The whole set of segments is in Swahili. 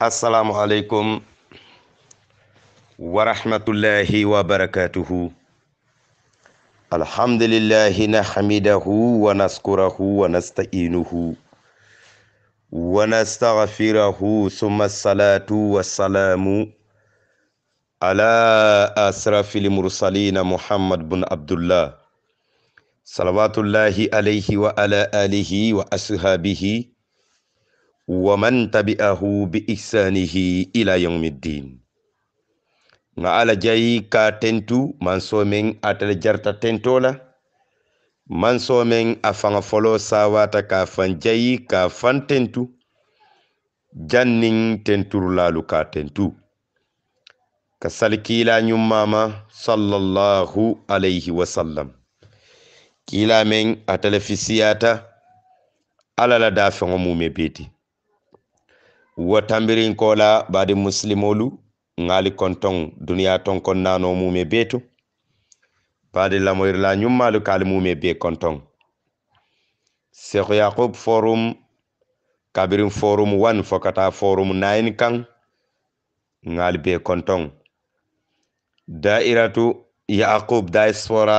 asalaamualeykum wa rahmatullahi wa barakatuhu alhamdulillahi nahmidahu wa naskurahu wa nasta'inuhu wa nastaghfirahu summa salatu wassalamu ala asrafil mursalina muhammad bun abdullah salawatullahi alayhi wa ala alihi wa ashabihi wa man tabi'ahu bi ihsanihi ila nga ala jayi ka tentu manso men atala jarta tentola manso men a folo sawata ka fan jayi ka fan tentu jannin tenturulalu ka tentu ka salkila ñummama sallallahu alayhi wasallam kila men atala fisiyata ala la dafeŋo mume beti wotambirinkola baade muslimolu ngali kontong duniya ton konnano mume betu to baade lamoyirla ñummalu kaali mume be kontong cheikh yaqub forum kabirin forum wan fokata forum nayin kan ngali be kontong dairatu yaqub diaspora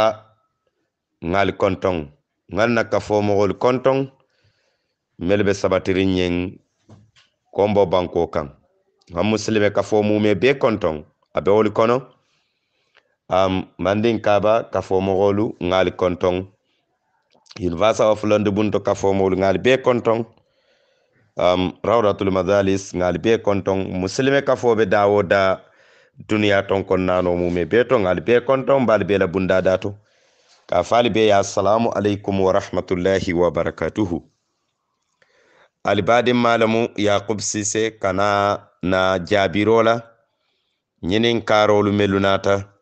ŋaali kontoŋ ŋal nakka fo kontong kontoŋ mel be sabatirin kombo banko kan han musilime ka fo mume be konton a be kono um, mandin kaba ka fo mogolu konton university of london bunto ka fo mogolu be konton um, rawdatul madalis ngali be konton musilime ka be dawo da duniya ton kon nano mume be to ngali be konton bal be la bunda dato ka fali be ya assalamu alaikum wa rahmatullahi wa alibadin malamu yaqub sise kana na jabirola ñinin karolu melu nata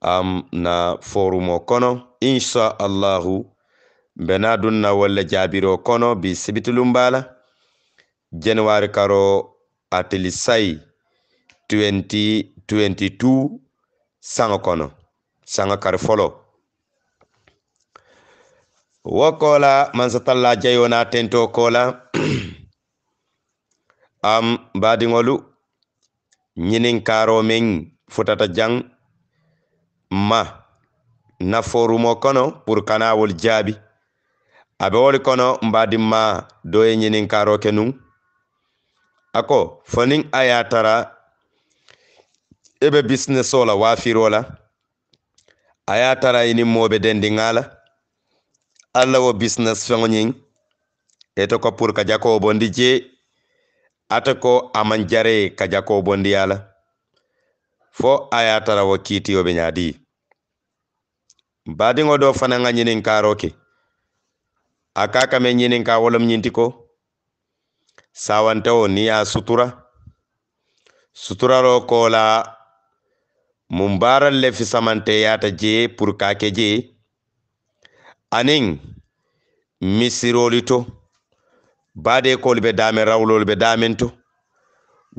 am na forumo kono inshaallahu bena dunna walla jabiro kono bi sibitilum bala januwari karo atili sayi 2022 sanga kono sanga kare folo wo kola man satalla jayo na tento kola am badiŋolu ñinin karo meŋ futata jaŋ ma naforumo kono pur kana wol jaabi a be wol kono mbadi ma do ye ñinin karo ke nuŋ a ko foniŋ a ye tara i be bisinesola waafiro la a ye tara i ni moobe dendiŋa la alla wo business feŋo ñiŋ ete ko pour ka bondi je ate ko amaŋ jare ka bondi ye la fo a ye tara wo kiitiyo be ñaadi baadiŋo do fanaŋ a ñininkaaro ke a ka kame ñininka wolem ñinti ko sawantewo niŋ ye a sutura suturaro ko la mum baaraŋ le fisamanteyaata je pour ka ke je anin misiroli to bade kolibe damen rawlolibe damen to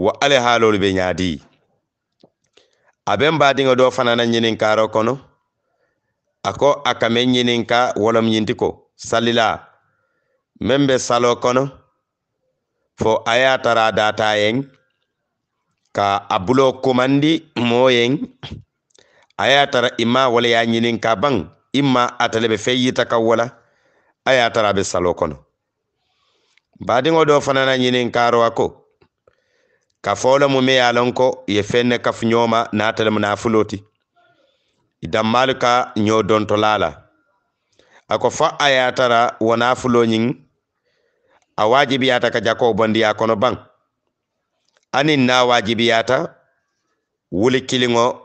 wa alehalolibe nyadi aben badiŋo do fanana ɲininkaro kono ako akame ɲininka wolom ɲinti ko salila men be salo kono fo aya tara data yen ka a bulo kumandi moyen aya tara ima waleya ɲininka baŋ imma atale be fɛn yita ka wala a y'a tara a bɛ salo kɔnɔ badenw dɔw fana na ɲini kaarɔ a ko ka fɔ mu me ya a lɔn ko ye fɛn ne kafu ɲɔgɔn ma n'a tɛlɛ mu n'a fulo ti ka ɲɔ dɔntɔla la a ko fɔ a y'a tara wa n'a fulo ɲin a waajibiyata ka jakow bondi a kɔnɔ ban ani na waajibiyata wuli kiliŋo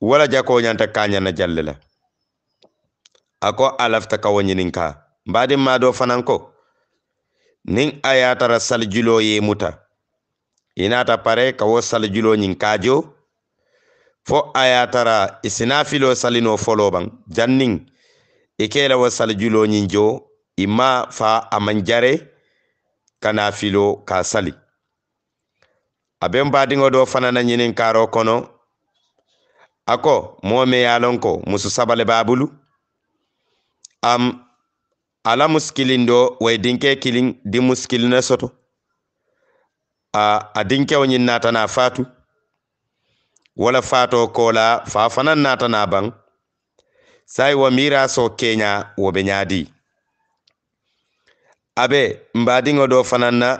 wala jako ɲanta kaa ɲana jalle la a ko a lafita kawo ɲininka baden mado fanan ko nin a y'a tara salijulo ye muta i n'ata pare kawo salijulo ɲin kajo fo a y'a tara i sina filo salino folo ban jannin i ke lawo salijulo ɲin jo i ma fa a man jare kana filo ka sali a ben badinŋo do fana na ɲinin karo kono a ko mo me ye lon ko musu sabale babulu am ala muskilin do way dinke kilin di muskilina soto a a dinkewo nata na fatu wala fato kola fa fanan natana ban sai wa mira so kenya wo be ñaadi abe mbadiŋo do fanan na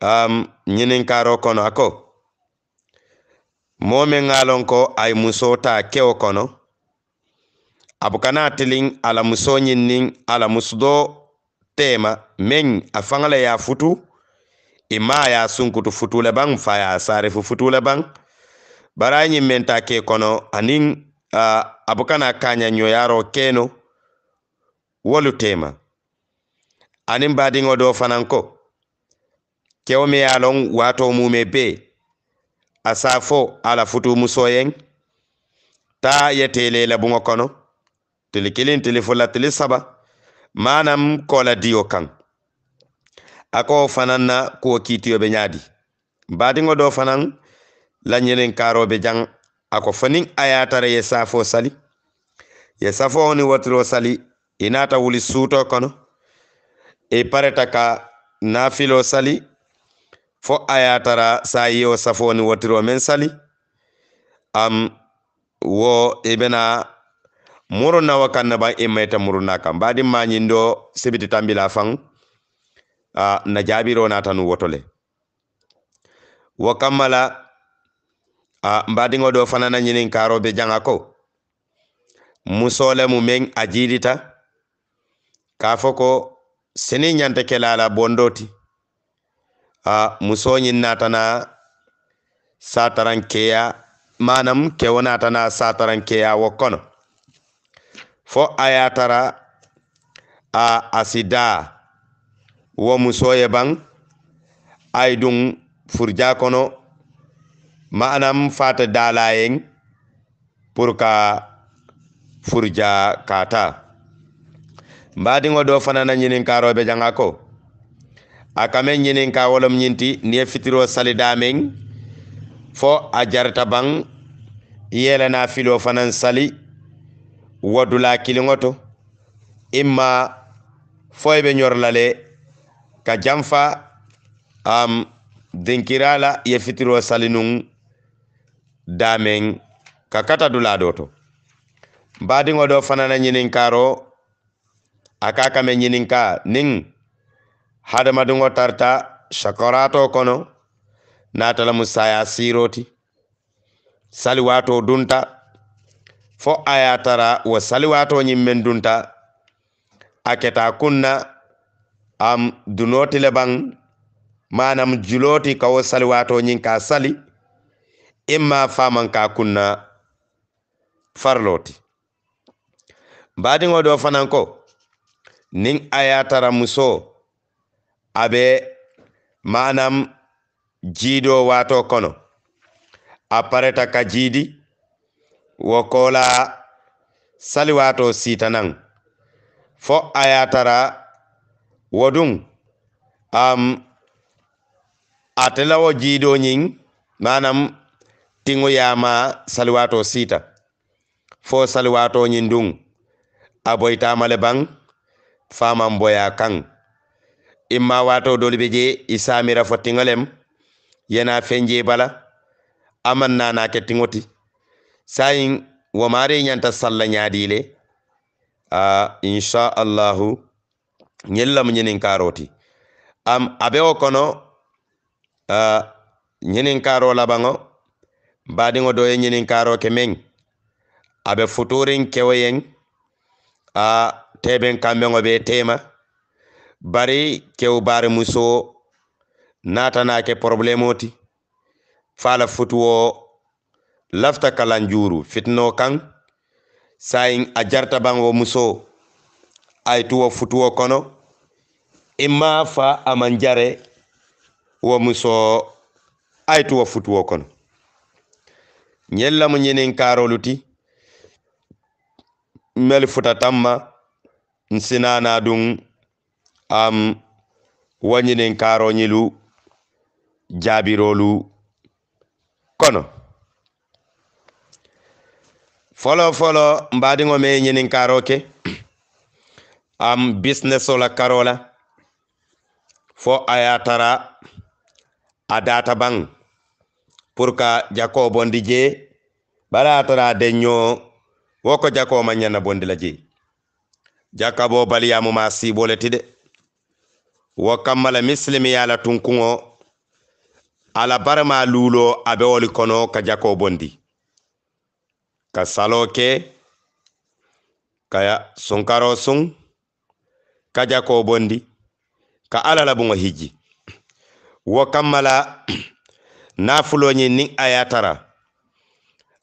um, ñininkaro kono ako moo meŋ ŋa lon ko ay muso ta kewo kono abukana tilin ala muso nin ala musudo tema meng a ya futu ima ya sunkutu le bang fa ya sarifu le bang bara nyi menta ke kono aning uh, abukana kanya nyoyaro keno wolu tema aniŋ badiŋo do fananko ko kewo me ye loŋ waato mume be a ala futu musoyen ta yetele la buŋo kono tele kelen tele fila tele saba manam kola dio kan a ko fana na be ñaadi badingo do fanan la nyelen karo be jang a fanin faniŋ ye safo sali ye safoo ni watro sali inata wuli suto kono e pareta ka nafilo sali fo ayatara ye tara safo safoo ni watiro sali am wo ibena moro nawa kan naban imaita e muru na kan ba din manyin do sibiti tambi lafan a na jabiro na tanu wotole wa kammala a ba din wado fana na nyinin karo be janga ko musole mu men ajidita ka foko sini nyante kelala bondoti a musonyi natana sataran keya manam kewona tana sataran keya wokono fo a y'a a asida wo muso ye ban ay dun furja kono ma'anam fata dalayen purka furja kata mbadiŋo do fana na ñininkaroɓe janga ko a kame ñininka wolom ñinti niye fitiro salidameŋ fo a jarta baŋ yelena filo fanan sali wadula la to imma fo ye be ñorla le ka janfa am dinkira la ye fitiro salinuŋ dameŋ ka kata dula do to badiŋo do fanana na ñininkaro a ka kame ñininka niŋ hadamadiŋo tarta sakorato kono natala musaya siroti sali wato dunta fo a ye a tara wo saliwaatoñiŋ meŋ dunta a keta kuŋ na am duno ti le baŋ maanaŋ julo ti ka wo saliwaatoñiŋ ka a sali i maa faamaŋ ka a kuŋ na farilo ti baadiŋo do fanaŋ ko niŋ a ye a tara muso a be maanaŋ jiidoo waatoo kono a pareta ka jiidi wo kola sali wato sita nan fo a yatara wodun um, a talawa jidonin manan tinu ya ma sali wato sita fo sali wato dun a boita maliban faman boya kan in ma wato dolibe je isa mira fo tinolem yana fenje bala aman na na ke tinoti sayin wamare ñanta salla ñaadile a inchallahu ñellamu ñinin karoti am abe o kono ñinin karo labaŋo badiŋo doye ñinin karo ke meŋ abe futurin kewoyen a teben kambeŋo be tema bari kew bare musowo natana ke problemo ti fala futuwo lafta kalan juuru fitnoo kan sayin a jartaban wo muso aituwo futuwo kono imma fa aman jare wo muso aituwo futuwo kono ñellamu ñinin karolu ti mel futa tamma n sinana dun am wo ñinin karoñilu jaabirolu kono folo folo mbaadiŋo me ñininkaaro ke am bisineso la karo la fo a ye a tara a data baŋ pour ka jakoo bondi jee bala a tara a denño wo ko jakoo maŋ ñanna bondi la jee jakkaboo baliyaamu maa siibo le ti de wo kamma la misilimiya la tunkuŋo a la barama luuloo a be wo li kono ka jakoo bondi ka salo ke ka sunkaro sun ka jako bondi ka alala bungo hiji wo kammala nafuloñi nin a yatara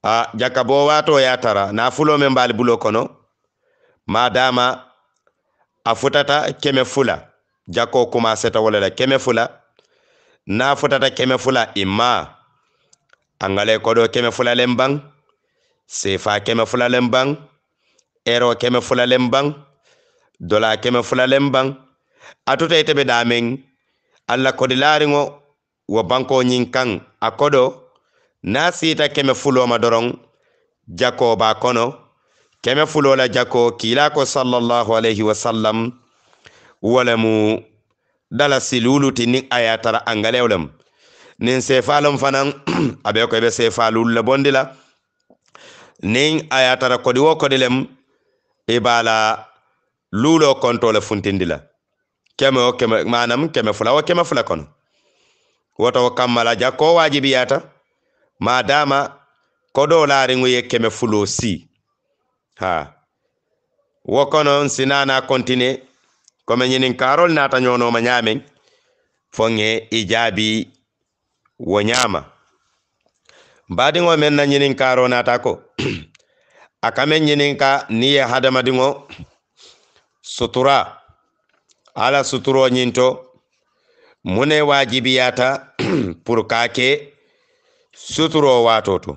a jaka bo wato yatara nafulo men mbaali bulo kono madama a futata keme fula jako kumaseta wala la keme fula na futata keme fula imma angale kodo keme fula len bang sefa keme fulalen ban ero keme fulalen ban dola keme fulalen ban atota ite be damen alla kodi lari ngo wo banko nyin kan akodo na sita keme fuloma doron jako ba kono keme fulola jako kila ko sallallahu alaihi wa sallam wala mu dala silulu tini ayatara angalewlem nin sefalom fanan abe ko be sefalul bondila bondi niŋ a ye tara kodi wo kodi lem i be la luulo konto le funtindi la keme wo keme manam keme fula wo keme fula kono woto wo kamma la ko waajibiyata ma madama kodo laariŋo ye keme fulo si ha wo kono sinana kontine kome ñinin karol naata ñonoma ñameŋ fo ŋe i jaabi wo ñaama baadiŋo men na na naata ko nyinin ka ni ya niŋ ye hadamadiŋo sutura ala suturo mune mu ne waajibiyata pur ka ke suturo waato to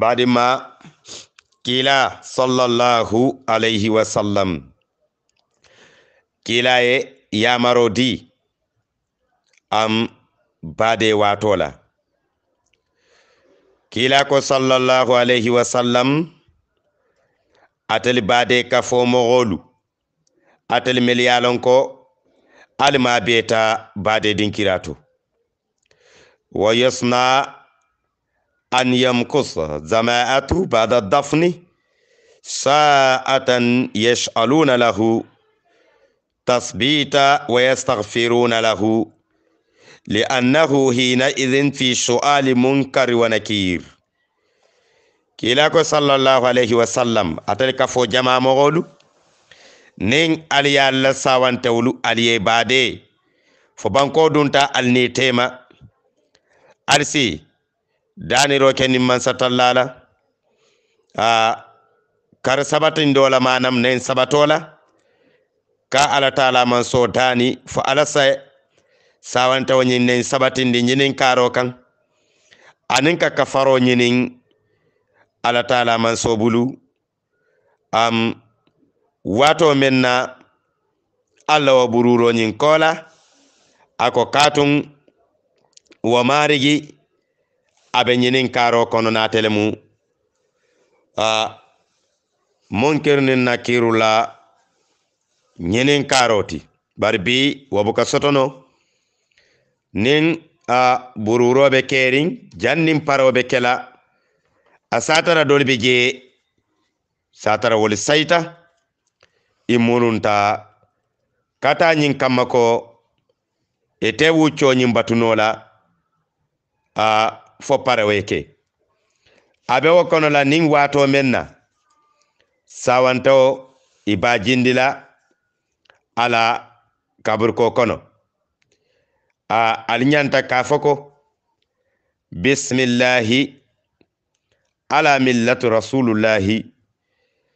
baadima kila sallallahu alayhi wasallam kila ye yamaro di am bade watola la kiila ko sallallahu alayhi wa sallam atali baade ka fomoxolu atali mel yalon ko alima beta baade dinkiratu wa yasna an yamkusa zama'atu bada dafni sa'atan yash'aluna lahu tasbita wa yastaghfiruna lahu liannahu hinaidhin fi suali munkari wa nakir kilako sallallahu alayhi wa sallam atali fo jama mogoɗu nin ali ye alla sawantewolu ali ye bade fo banko dunta ali ni tema ali si daniro ke nin mansatallala a kar sabatin dola manam nen sabatola ka ala taala man so dani fo alasa sawanta wo sabati sabatindi ñinin karo kan anin ka kafaro ñinin ala taala man sobulu am wato menna na allah wo bururo kola ako katun wo marigi abe ñinin karo kono natele mu uh, monkirnin na kirula ñinin karoti bari wabuka wo sotono nin a bururoɓe kerin jannin paroɓe kela a satara dolɓe jee satara wol saita i mununta katañin kamma ko e te wuccoñin batunola a fo paraweke abe wo konola nin wato men na sawanta o i ba jindila ala kaburko kono a alinyanta k'a fɔ ko bisimilahi ala millati rasulilahi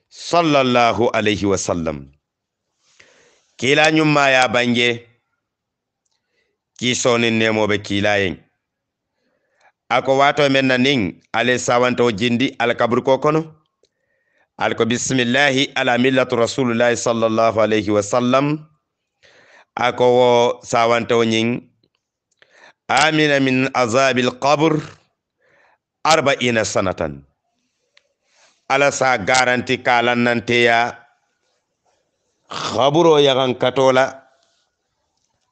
sallallahu alayhi wa sallam kila nyumma ya banje kisoni nemo be kila yin ako wato menna nin ale sawanta o jindi al kabru ko kono al ko bismillahi ala millati rasulillahi sallallahu alayhi wa sallam ako wo sawanta o nin amina min azabi alqabr arba'ina sanatan ala sa garanti kalan nanteya khaburo yagan katola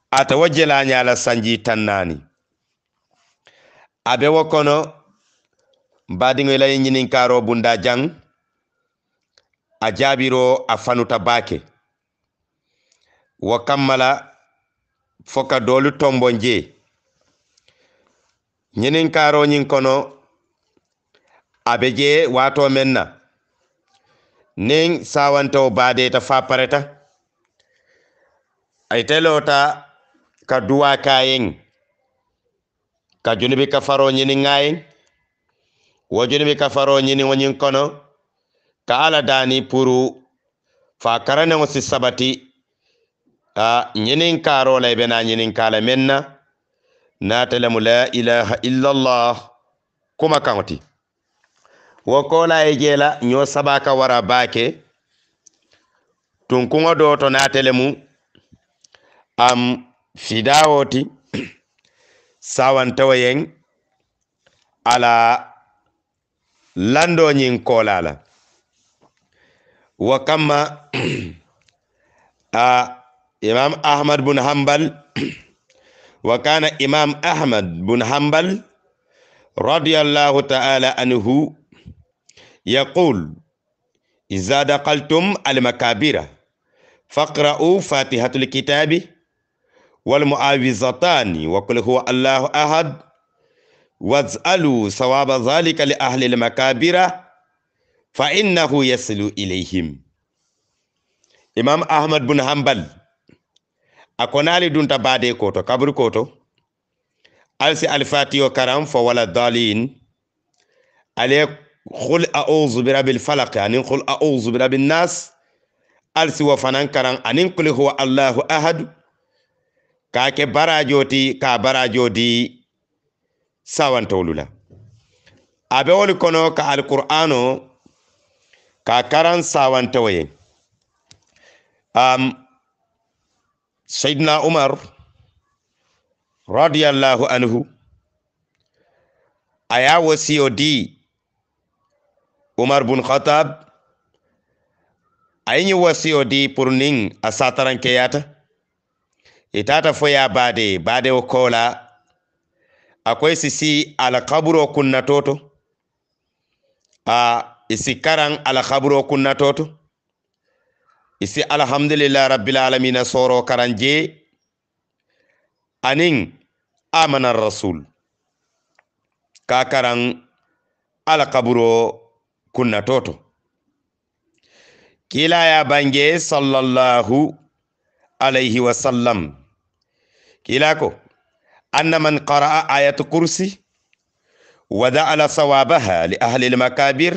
atawajjala nyala sanji tannani abe wo kono badiŋo ila ye ñininkaro bunda jang a jaabiro a fanuta baake wo kammala fo ka tombon jee ñinin kaaroñin kono a be jee waato men na niŋ sawantewo baadeeta faa pareta a ite loota ka duwa kayeŋ ka junibi ka faro ñinin ŋayeŋ wo junibi ka faro ñinin wo ñiŋ kono ka ala daani puru faa karaneŋo si sabati a ñinin kaaro la i be naa ñinin kaa la meŋ na naatalamu la ilaha illallah kuma kaŋoti wo kola ye jela ño sabaka wara bake tunkuŋo do to naatelemu am fidawo ti ala lando ñiŋ kola la wo kamma a imam ahmad bun hambal وكان إمام أحمد بن حنبل رضي الله تعالى عنه يقول إذا دخلتم المكابر فاقرأوا فاتحة الكتاب والمعاوذتان وقل هو الله أحد واسألوا ثواب ذلك لأهل المكابر فإنه يصل إليهم إمام أحمد بن حنبل akonali konaali dunta baade koto kabri koto alsi alfatiyo karam fo wala dalin ale qul a'udhu bi rabbil falaq anin qul a'udhu bi nas alsi wa fanan karan anin qul huwa allahu ahad ka ke barajoti ka barajodi sawantolula abe wol kono ka alqur'ano ka karan sawantoye um, sayyidina umar radiyallahu anhu a ya wasiyodi umar bin khattab a yi wasiyodi purnin a sataran keyata itata foya bade bade o kola akwai sisi alkaburo kunna toto a isikaran alkaburo kunna toto isi alhamdulillah rabbil alamin soro karanje anin amana rasul ka karan ala kaburo kunna toto kila ya bange sallallahu alayhi wa sallam kila ko anna man qara'a ayatu kursi sawabaha ودعل صوابها لأهل المكابر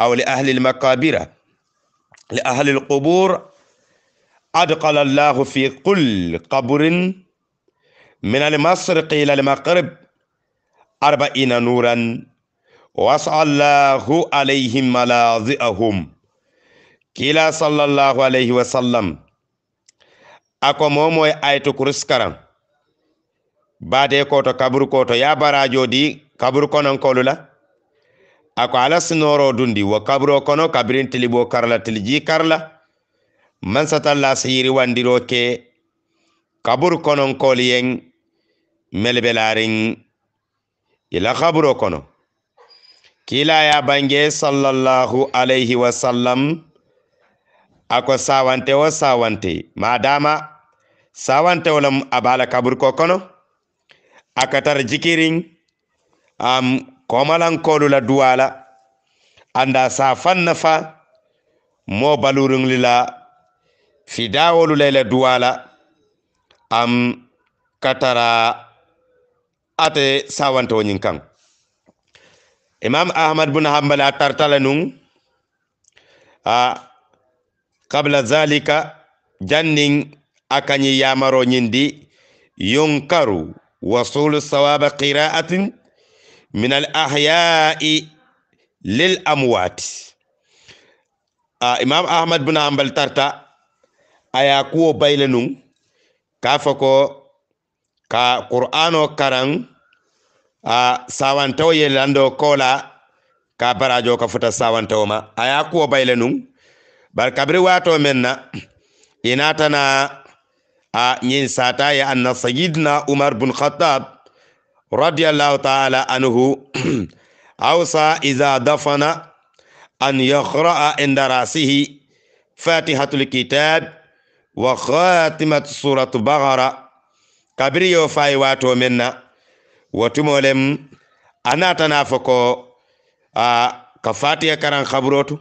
أو لأهل المكابرة لأهل القبور أدخل الله في كل قبر من المشرق إلى المغرب أربعين نورا وسع الله عليهم ملاذئهم كلا صلى الله عليه وسلم أكو مومو آيتو كرسكرا بعد كوتو كبر كوتو يا براجو دي كبر كونان kolula ako ko ala sinoro dundi wo kaburo kono kabirin tilibo karla tilji karla mansata lasiyiri wandiro ke kaburu konon koliyen melbelarin ila kaburo kono kila ya bange sallallahu alaihi wasallam ako sawante wo sawante madama sawante wolam abala kaburu kono akatar jikirin um, komalankoolu la duwala la anda safan fa mo baluriŋli la fidawolu la i am katara ate sawanto ñiŋ kaŋ imam ahmad bun hambal a tartala nuŋ a kabla zalika janning a yamaro ñindi yunkaru wasulu sawaba qira'atin min al-ahyai lil amwat ah, imam ahmad bin ambal tarta aya kuwo bayle nun ka fo ko ka qur'ano karan a sawantawo yellando kola ka barajo ka futa sawantawo ma aya kuwo bayle nun bar kabri wato menna inatana a nyin sata anna sayidna umar bin khattab رضي الله تعالى عنه أوصى إذا دفن أن يقرأ عند رأسه فاتحة الكتاب وخاتمة سورة بقرة كبري يوفاي واتو منا وتمولم أنا تنافقو آه كفاتية كران خبروتو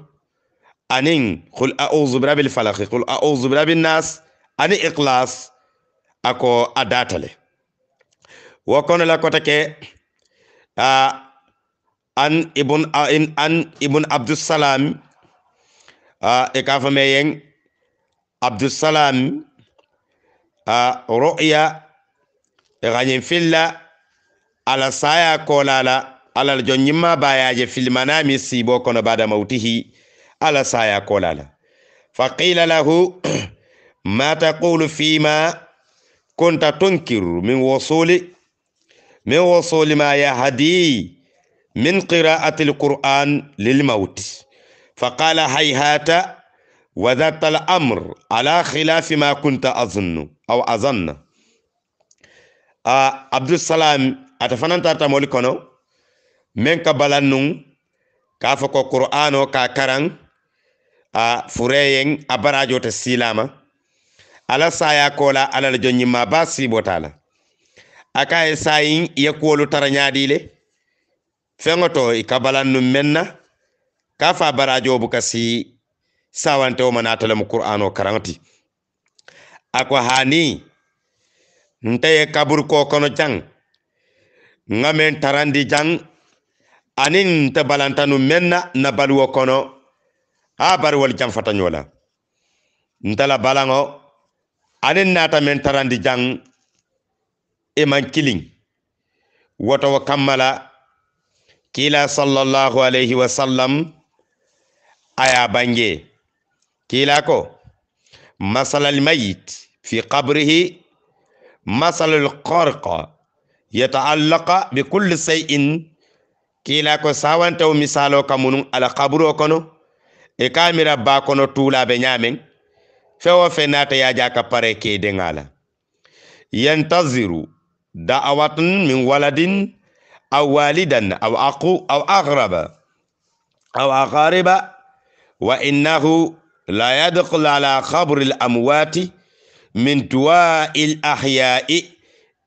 أنين قل أعوذ برب الفلق قل أعوذ برب الناس أني إخلاص أكو أداتلي wokonela kota ke an ibn an ibn abdussalam e ka fame yen abdussalam ru'ya ganyin e filla ala saya kolala alal jonnyimma bayaje filmanami sibo kono bada mautihi ala saya fa qila lahu ma taqulu fima kunta tunkiru min wasuli من وصول ما يهدي من قراءة القرآن للموت فقال هيهات وذات الأمر على خلاف ما كنت أظن أو أظن آه عبد السلام أتفنان تاتا مولكونو من كبالنون كافو قرآن وكاكران a fureyen a barajo ta silama ala saya kola ala la jonni aka e sayin ye kuwolu tara ñaadile feŋo to i ka balan nu meŋ na ka fa barajo buka si sawantewo ma naata lemu qur'ano karaŋo ti a ko hani nte ye kaburu ko kono jaŋ ŋa meŋ tarandi jaŋ aniŋ nte balanta nu meŋ na na baluwo kono a bari wol janfata la nte la balaŋo aniŋ naata meŋ tarandi jaŋ Iman kilin kiliŋ wa kammala kila kiila sallallahu alaihi wa sallam aya bange kiila ko matsalar almayit fi qabrihi masala ya ta'allaka bi kulli in. kiila ko wa misalo kamunun ala kano kono e kamira ba kono tuulaɓe ñamen fewo fe naata yaja ka pare kedeŋa yan yantaziru دعوة من ولد أو والدا أو أقو أو أغرب أو أقارب وإنه لا يدخل على خبر الأموات من دواء الأحياء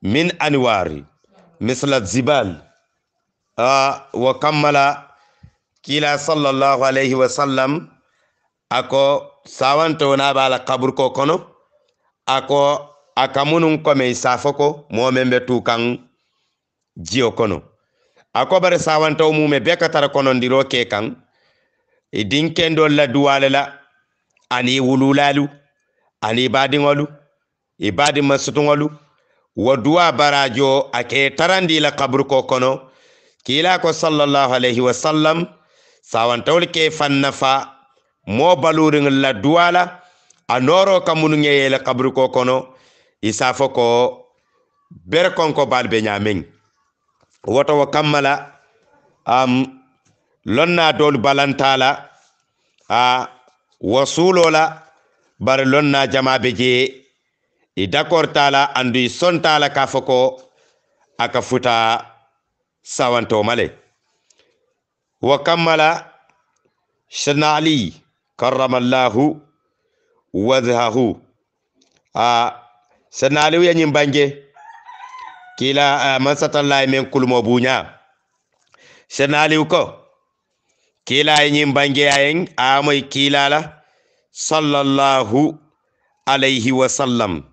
من أنوار مثل الزبال آه وكمل كلا صلى الله عليه وسلم أكو ساوان تونا بالا قبر كوكونو أكو a ka minnu kɔmɛ saa fɔ ko mɔgɔ min bɛ t'u kan jio kono ako bare sawantaw mume be katara konondiro ke kan e dinkendo la duwale la ani wululalu ani badingolu e badi masutungolu wo duwa barajo ake tarandi la kabru ko kono kila ko sallallahu alaihi wasallam sawantawol ke fannafa mo balurin la duwala anoro kamunungeyele kabru ko kono isa fo ko bere konko baalu be ñaameŋ woto wo kamma la am lonna doolu balanta la a wo suulo la bari lonna jama be jee i dakkorta la andu i sonta la ka fo ko a ka futa sawantoma le wo kamma la sena ali karamallahu wadhahu a sanali wuyañin bange kila eh, mansatallay e men kulumo buña sanaliw ko kila e yeñin bange ayen amoy kilala sallallahu alayhi wasallam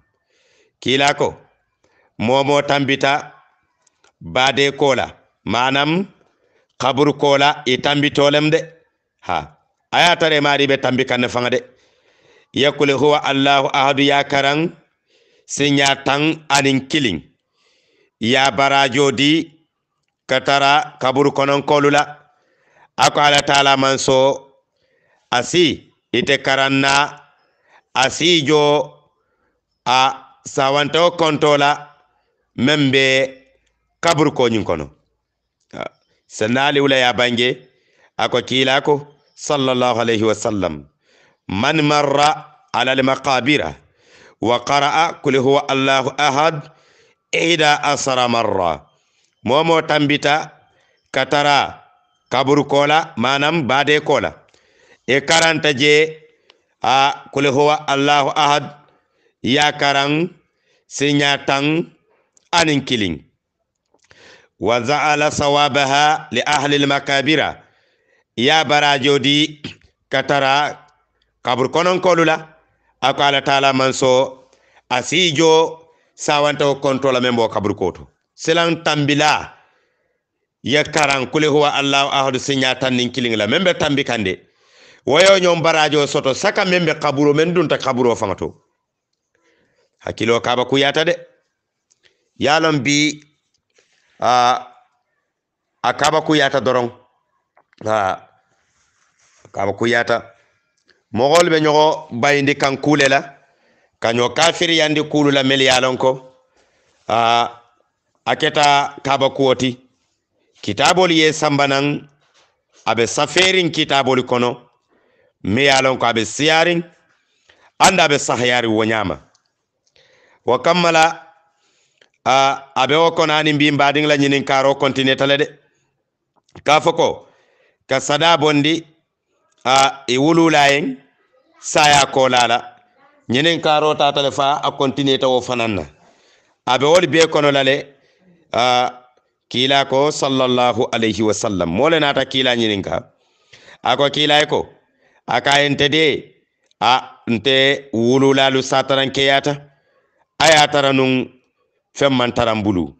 kila ko momo tambita bade kola manam kabru kola e tambitolem de ha aya tare mari be tambi kanne fanga de yakule huwa allahu ahadu yakaran siɲa tan ani kelen ya barajo di ka tara kaburu kɔnɔnkɔlu la a ko ala taala man so a si ite karan na a si jo a sawantawo konto la meŋ be kaburu koñin kono sannaali wula ya bange a ko kiila ko sallallahu alayhi wa man marra ala almaqabira وقرأ كل هو الله أحد إحدى أسر مرة مومو تنبتا كترا كبر كولا نم بعد كولا إكران تجي كل هو الله أحد يا كران سنياتان كيلين وزعل صوابها لأهل المكابرة يا براجودي كترا كبر كونن كولولا akala taala manso asijo sawanta kontola membo kabru koto silan tambila ya karan kule huwa allahu ahadu sinya tan nin kilingla membe tambi kande wayo nyom barajo soto saka membe kaburo men ta kaburo fangato hakilo kaba kuyata de yalon bi a akaba kuyata doron a akaba kuyata mogol be nyogo bayindi kan kule la kanyo kafir yandi kulu la mel yalon ko a aketa kaba kuoti kitabol ye sambanan abe saferin kitabol kono me yalon ko abe siyarin anda abe sahyari wonyama wa kammala a abe wo kono ani mbi mbadin la nyinin karo continue tale de kafo ko ka sada bondi a e wulula saya kolala ñenen karo tatale fa a continue tawo fanan na abe wol be kono lale uh, kila ko sallallahu alayhi wa sallam mole nata kila ñenen ka ako kila ko aka ente de a nte wululalu sataran keyata aya taranun femman taran bulu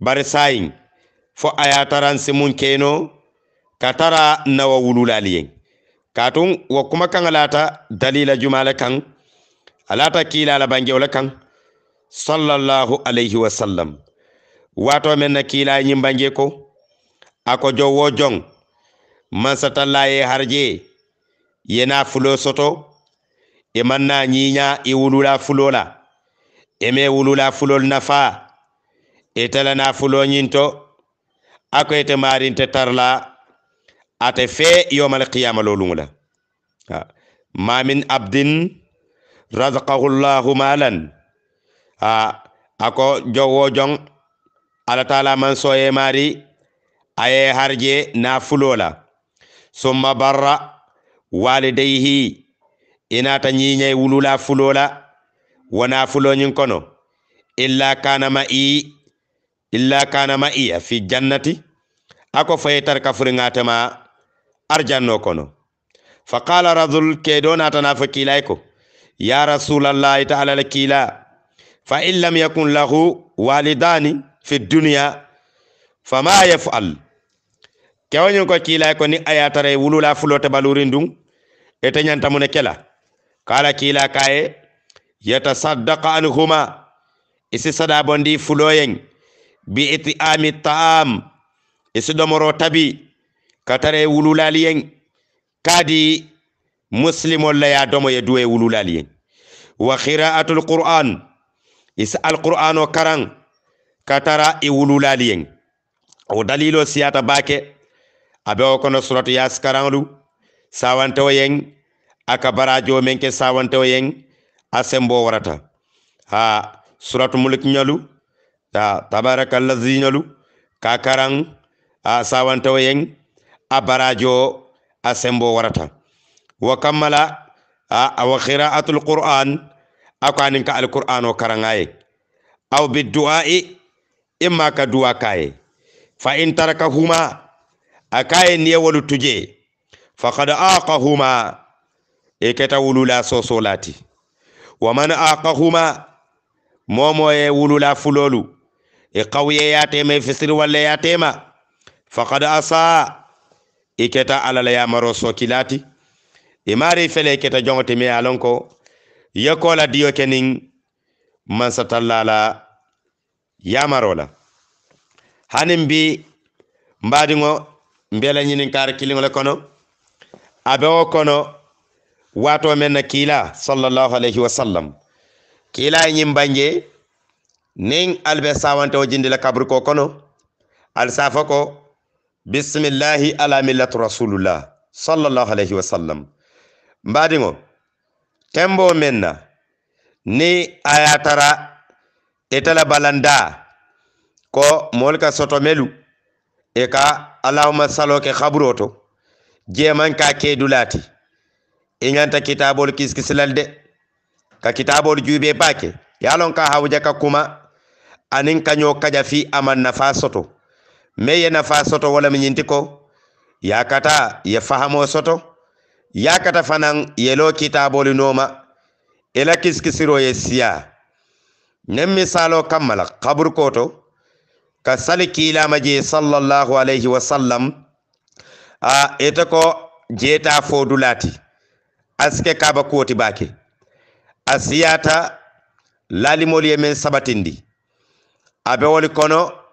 bare sayin fo aya taran simun keno katara nawa wululali yeng katun wa kuma kan alata dalila jumala kan alata kila la bangewla kan sallallahu alaihi wa sallam wato men na kila nyim bangye ko ako jowo jong masata la ye harje yena fulo soto e manna nyinya e wulula fulola eme wulula fulol nafa e tala na fulo nyinto ako ete marinte tarla ate fe yowmal qiyama lolu la ma min abdin razaqahu allah malan a ako jowo jong ala taala man soye mari aye harje na fulola summa barra walidayhi inata ñiñay wulula fulola fulo fuloñin kono illa kana ma'i illa kana ma'i fi jannati ako fayitar kafurin atama arjanno kono fa qala radul kedo natana fa kilay ko ya rasulallahi taala la fa in lam yakun lahu walidani fi dunya fama yafal kewoñin ko kilay ko ni ayatare wulula fulote balurin dun ete ñantamune kela kala kila kaye yatasaddaqa anhuma isi sada bondi fuloyen bi itiami taam isi domoro tabi katare wululaliyen kadi muslimol la ya domo ya duwe wululaliyen wa qira'atul qur'an is alqur'ano karan katara e wululaliyen o dalilo siyata bake abe o kono surat yas karanlu sawantewo yen aka barajo men ke sawantewo yen asembo warata ha surat mulk nyalu ta tabarakallazi nyalu ka karan a sawantewo yen a barajo a sembo warata wa kammala a wa qira'atul qur'an akwanin ka alqur'ano karangaye aw bidu'a'i imma ka du'a kaye fa in tarakahuma akaye niye wolu tuje faqad huma e keta wulula sosolati wa man huma momo e wulula fulolu e qawye yatema e fesir walla yatema a asaa i keta alla la yamaro so kilati i mari i fele i keta jongoti me a lonko yoko la dio kenin mansatalla la yamaro la hanin bi mbadiŋo mbela ñinin kar kiliŋo le kono a be wo kono waato men na kiila sallallahu alayhi wasallam kiila i ñin banje niŋ ali be sawante wo jindi la kaburu ko kono ali safo ko bisimillahi ala millat rasulullah sallallahu alayhi wa sallam mbadingo tembo menna na ni ayatara etala tara balanda ko molka ka sotomelu e ka allahuma salo ke to jeeman ka kedulati i kitabol kitaabolu de ka kitabol jube bake ye lon ka hawuja ka kuma anin kanyo kaja fi aman nafasoto soto mey ye nafaa soto wo lemi ñinti ko yakata ye fahamo soto yakata fanaŋ yeloo kitaabolu nooma i e la kisikisiro ye siya neŋ misaaloo kamma la kaburu ko to ka sali kiilaama jee sallallahu alayhi wasallam a ite ko jeetaa foo dulaati a sike kaaba kuwo ti baake a siyaata laalimolu ye meŋ sabatindi a be wo li kono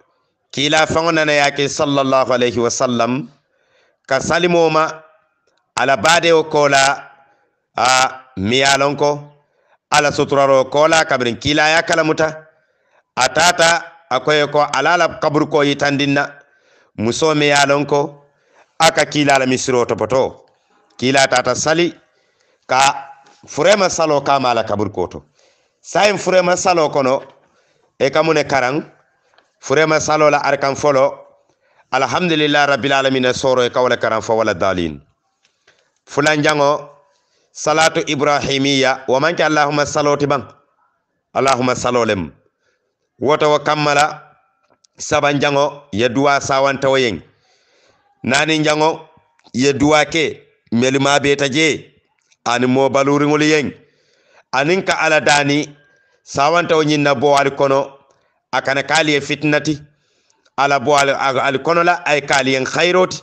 kila faŋonana yake sallallahu alayhi wa sallam ka salimo ma ala o kola a miyalonko ala suturaro kola kabrin kila ya kalamuta a tata akoye ko ala la ko yitandinna muso miyalonko aka kila la misiro topoto kila tata sali ka furema salo kama ala kaburu koto sayin furema salo kono e kamune karang furema salo la arkan folo alhamdulillahi rabbil alamin soro e kawla karan fo wala dalin fulan jango salatu ibrahimiya wa man ka allahumma saloti ban allahumma salolem woto wa kammala saban jango ye duwa sawanta wayen nani jango ye duwa ke melima beta je ani mo baluri ngol yen anin ka ala dani sawanta wonyin na bo kono akana kaliye fitnati ala bo al konola ay kaliyen khairoti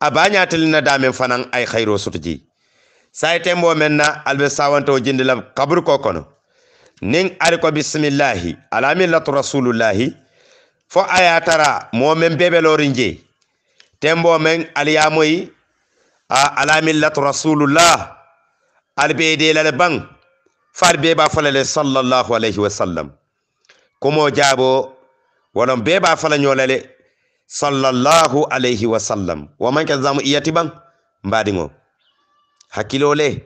abanya na damen fanan ay khairo sutji sayte mbo menna albe sawanto jindila kabru ko kono nin ari ko ala millatu rasulullahi fo aya tara momen bebelori nje tembo men aliyamoyi a ala millatu rasulullah albe de ban bang be ba falale sallallahu alaihi wasallam كومو جابو ولم بيبا فلانيو للي صلى الله عليه وسلم ومن كان كذام إياتي بان مبادنو حكيلو لي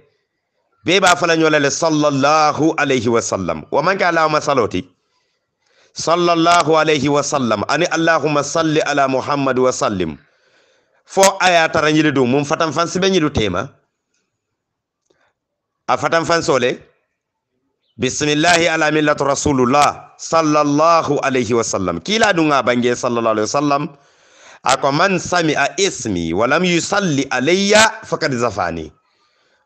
بيبا فلانيو للي صلى الله عليه وسلم ومن كان كالاوما صلوتي صلى الله عليه وسلم أني اللهم صلي على محمد وسلم فو آيات رنجل دوم فتن فانس بنجل تيما أفتن فانسو لي بسم الله على ملة رسول الله صلى الله عليه وسلم كلا دونا بانجي صلى الله عليه وسلم أكو من سمع اسمي ولم يصلي علي فقد زفاني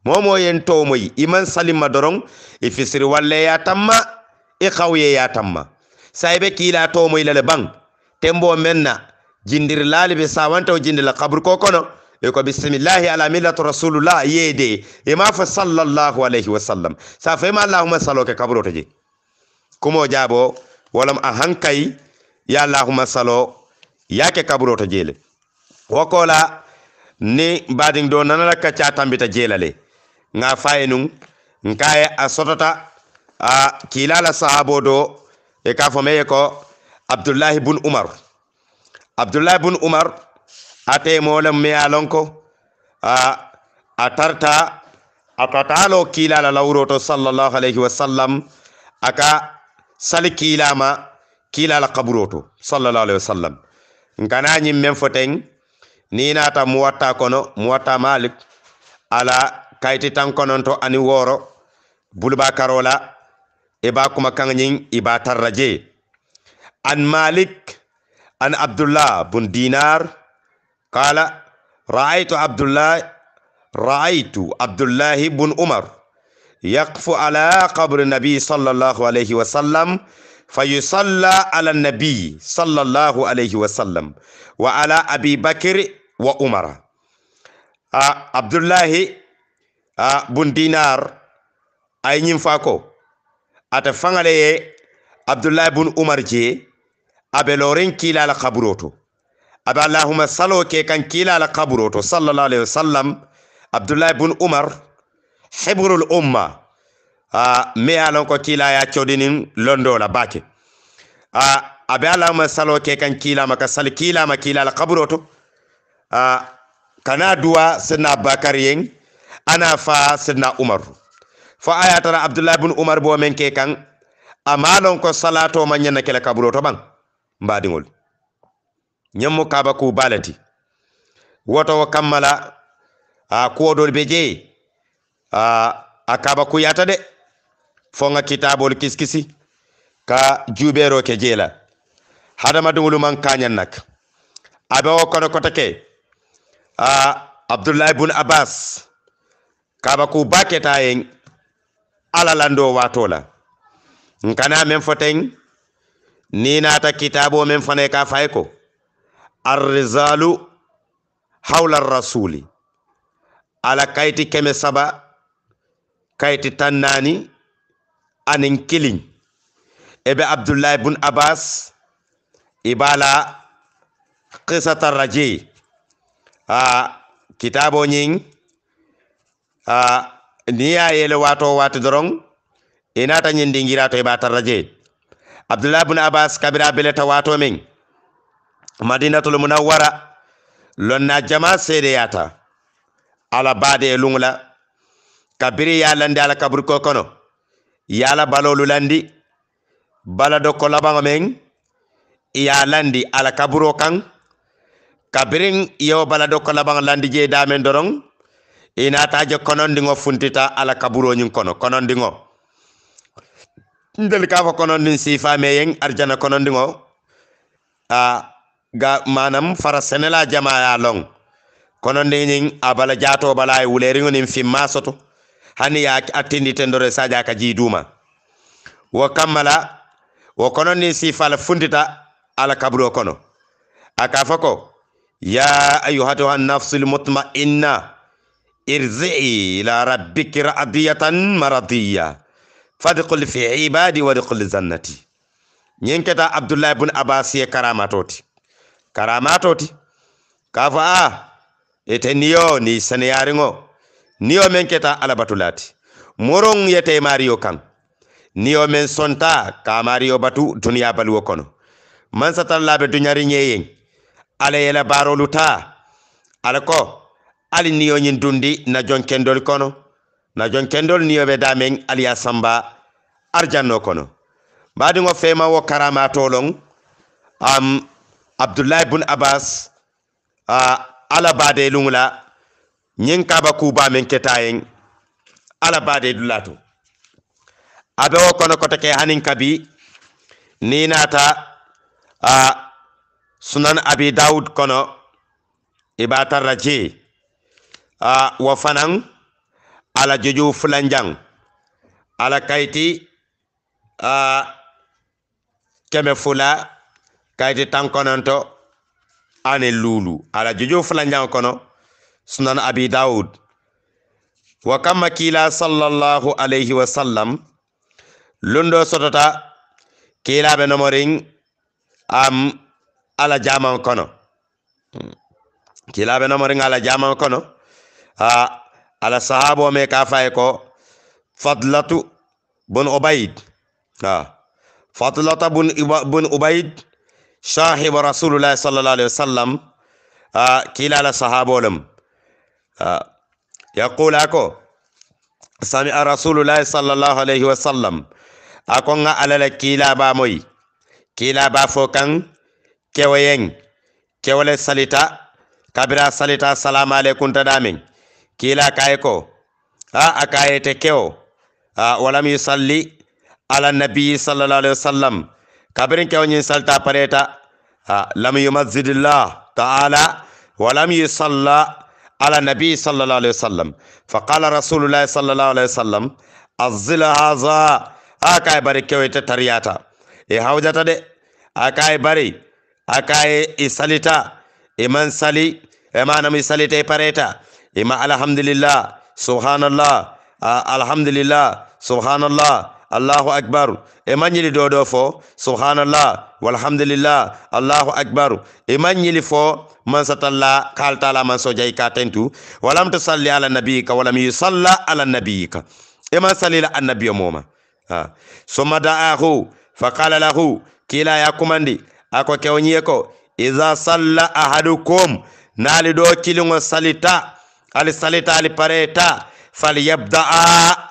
مومو ينتو موي إمان سليم مدرون إفسر والي يتم إخوي يتم سايبه كلا تو موي للبان تمبو منا جندر لالي بساوانتو جندر لقبر كوكونا e ko bisimillahi ala millati rasulullah yede e ma fa sallallahu alayhi wa sallam sa fa e ma allahumma ka kabro taje kumo jabo walam a hankali ya allahumma salo yake kabro to le wokola ni badin do nanala ka cha tambita jelale nga fayinu nkaye e a sotota a kilala sahabo do e ka fo meye ko abdullahi bun umar abdullahi bun umar ate molam me alonko a atarta akatalo kila la to sallallahu alayhi wa sallam aka sali kila ma kila la kaburoto sallallahu alayhi wa sallam ngana nyim men foten ni nata muwatta kono muwatta malik ala kayti tan kononto ani woro bulba karola iba kuma kan yin tarra tarraje an malik an abdullah bun dinar Kala, ra'aitu Abdullahi, ra'aitu Abdullahi bin Umar, yaqfu ala qabri Nabi sallallahu alaihi wasallam, fayusalla ala Nabi sallallahu alaihi wasallam, wa ala Abi Bakir wa Umar. Uh, Abdullahi uh, bin Dinar, ay ñim fa ko ata fangale Abdullahi bin Umar je abe loren kila la kaburoto. abe allahuma salo ke kan kiilala kaburo to sallallahu alaihi wasallam sallam abdoulahi bun umar hibrul umma a ah, me lon ko kiilaya codinin londo la a ah, abe allahuma salo ke kan kiilama ka sali kila la kaburo to ah, kana duwa sidna bakar yen ana fa sidna umar fo a yatara abdullahi bun umar bo men ke kan ama ala ko salato ma ñanna kele kaburo to ɓan mbadiŋol ñammo kaaba ku baalati woto wo kammala a kuwodol be jeyi a, a kaaba ku yata de fonga kitabol kiskisi ka juubeero ke jeela hadamadumolu man kañan nak abe wo kono kota ke a abdoulahi bun abbas kaaba ku baketa en alalando waato la nkana men foten ni nata kitabo men fanay ka fay ko arrisalu hawla rasuli ala kayti keme saba kayti tannani anin kilin ebe abdullahi bun abbas ibala kisata raje a kitabo ñin a ni ya yele wato wati doron inata ñin ndi ngirato eba tarraje abdullahi bun abbas kabira bele ta wato min madinatul munawwara lonna jama seedeyata ala bade e kabiri ye landi ala kaburiko kono ya la balolu landi bala do ko labaŋo ye landi ala kaburo kaŋ kabiriŋ yewo bala do landi je damen doroŋ i naata konon dingo funtita ala kaburoñiŋ kono dingo ndeli ka konon konondiŋ siifa meyeŋ arjana konondiŋo a ga manam fara senela jamaya long kono ndeñin abala jato bala e wuleriŋo nin fimma soto hani ya atindi tendore saja ka jiduma wo kammala wo kono nin sifala fundita ala kaburo kono akafako ya ayuhatuha nafsul mutma'inna irzi'i ila rabbiki radiyatan maradiya fadkhul fi ibadi wadkhul jannati ñiŋ keta abdoulahi bun abbas ye karamatoti karamatoti kafa a ite niyo ni saniyariŋo niyo meŋ keta alabatulati morong yete mario kan niyo meŋ sonta ka mario batu duniya baluwo kono man satalla be duñari ñeyeŋ ala yela barolu ta ala ko ali niyo nyin dundi na jonkendol kono na jonkendol niyo be dameŋ ali ya samba arjanno kono ngo fema wo karamatoloŋ am um, abdullahi bun abbas uh, ala bade lungla nyin kaba kuba men ketayen ala bade abe wo kono kota ke hanin kabi ni nata a sunan abi daud kono ibata raje a wa fanan ala joju fulanjang ala kaiti a keme fula kayiti tan kononto ane luulu ala jojo fulanjaŋo kono sunan abi daud wa kamma kila sallallahu alayhi wa sallam lundo sotota kiilaɓe nomorin am ala jaman kono kiilaɓe nomorin ala jaman kono a ala sahabo me ka faye ko fadlatu bun ubayd a fadlata bun ubayd sahibo rasulullahi sallallah alihi wa sallam a kilala sahabolem a yaqula ko samia rasulullahi sallallahu alayhi wa sallam a konga alala kilaba moy kilaba fo kan kewoyeng kewole salita kabira salita salamu aleykum tadamin kila kaye ko a akayete kewo a walam yusalli ala nabiyi sallallah alihi wa sallam كابرين kabirin سالتا salta لم يمزد الله تعالى ولم يصلى على النبي صلى الله عليه وسلم فقال رسول الله صلى الله عليه وسلم الظل هذا أكاي بري كويت ترياتا إيه هاوجا دي أكاي بري أكاي إساليتا إمان سالي إما نمي ساليتا إباريتا إما الحمد لله سبحان الله آه، الحمد لله سبحان الله allahu akbaru e mañili ɗo ɗo fo subhanallah walhamdulillah allahu akbaru e mañili fo man satalla kaltala man so jayi ka tentu walam to salli ala nabiyika walam yusalla ala nabiyika e man salila annabiyo moma summa da'ahu fa qala lahu kila ya kumandi ako kewñiye ko iza salla ahadukum naali ɗo kiliŋo salita ali salita ali pareta falyabda'a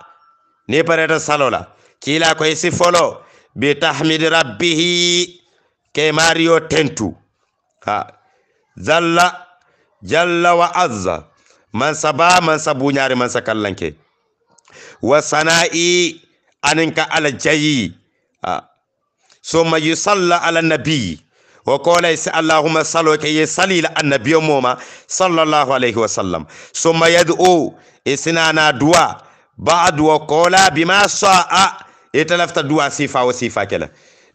ni pareta salola كيلا كويسي فولو بتحميد ربه كي ماريو تنتو ها زلا جلا وعز من سبا من سبو نياري من سكال لنكي وصنائي أننك على جاي ثم يصلى على النبي وقال اللهم صلوا كي يصلي النبي موما صلى الله عليه وسلم ثم يدعو إسنانا دعا بعد وقال بما صاء italafta e lafta duwa sifa wo sifa kela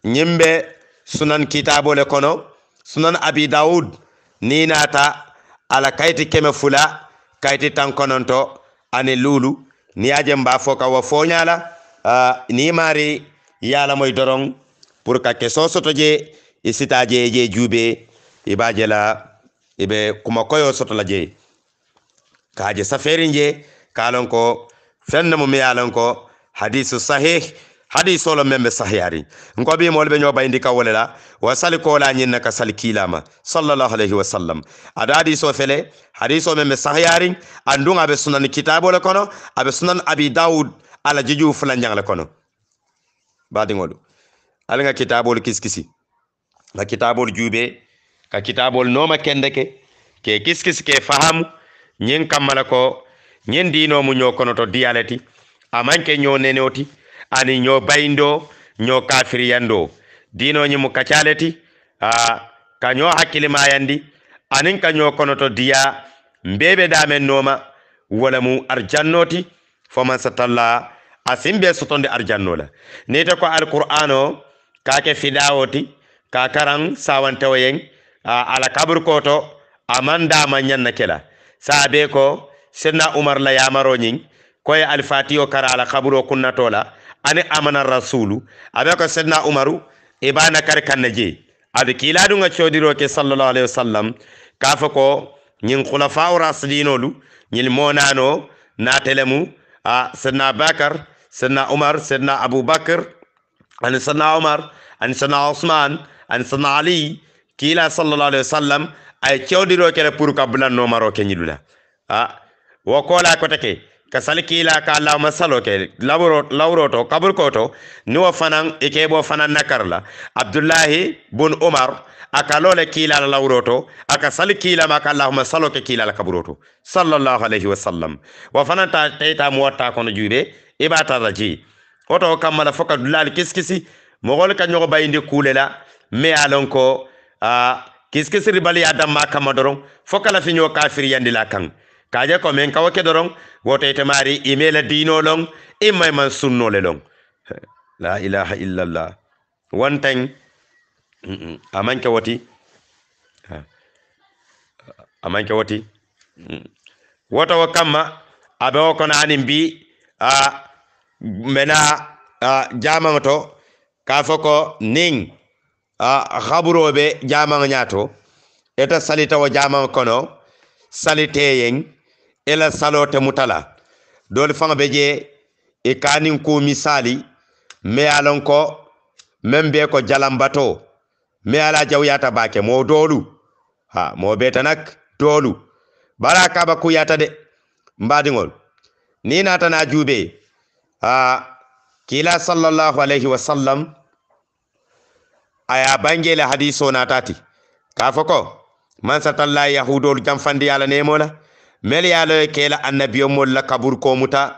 ñimbe sunan kitabu le kono sunan abi daud ninata ala kaiti keme fula kayti tankononto ane ani lulu ni aje mba foka wa foñala uh, ni mari yala moy dorong pour ka ke soto je e sitaje je jube e baje la ibe kuma koyo soto la je kaje saferi je kalon ko fenna mum yalon ko hadisu sahih hadi solo membe sahyari ngobi mo be nyoba indi kawole la wa sali ko la nyinna ka sali kilama sallallahu alaihi wa sallam adadi so fele hadi so membe sahyari andunga be sunan kitabo le kono abe sunan abi daud ala jiju fulan nyangle kono badi ngodu alinga kitabo le kiskisi la kitabo le jube ka kitabo le noma kendeke ke kiskisi ke fahamu nyen kamala ko nyen dino mu nyokono to dialeti amanke nyone neoti ani ño bayindo ño kafiriyando dinoñi mu kacaleti a ka ño hakkilemayandi anin ka ño konoto diya mbebe damen noma wala mu arjannoti foman satalla asim be sotonde arjannola nite ko alqur'an o kake fidawoti ka karan yen ala kabur koto aman dama ñanna kela saabe ko sirna umar la yamaro ñing koye alfatiyo kara ala kaburo kunnatola ani amana rasulu abe sedna umaru e bana kar kanna je ade kiladu nga chodiro ke sallallahu alaihi wasallam kafa ko nyin khulafa rasidinolu nyil monano na a sedna bakar sedna umar sedna abu abubakar ani sedna umar ani sedna usman ani sedna ali kila sallallahu alaihi wasallam ay chodiro kere pour ka bulan no maro ke nyidula a wo kola ka salkiila ka lawma salo ke lawroto to ni niwo fanan i ke bo fanan nakar la abdullahi bun umar a ka lo le kiilala lawroto a ka sali kiilama ka allahuma salo ke kiilala kaburoto sallallahu alayhi wa sallam wa fanan ta teyta muwatta kono juuɓe i ɓa tata ji woto kamma mala fo ka dulaali kiskisi mogol ka ñogo bayindi kuule la mais a lon ko uh, kiskisiri baliya damma kamma doron fo kala fiñoo kafiriyandi la kaŋ kaaja ko min kawo kedoron woto ite maari imela diinoɗon imma man sunnole ɗon la ilaha illallah wontan amanke woti amanke woti woto wo kamma abe o ko naani mbi a mbena jamaŋo to kaa fo ko nin a xaburoɓe jamaŋo ñaato eta salitawo jamaŋo kono saliteyeŋ ela salote mutala dol fanga beje je e kanin ko misali me alon ko men be ko jalambato me ala yata bake mo dolu ha mo betanak dolu bara kaba ku yata de mbadingol ni natana juube ha kila sallallahu alayhi wasallam aya bangele hadiso natati ka fo ko man satallahi yahudolu janfandi ala nemola mel ye a loye kela annabiyo mol la kabur komuta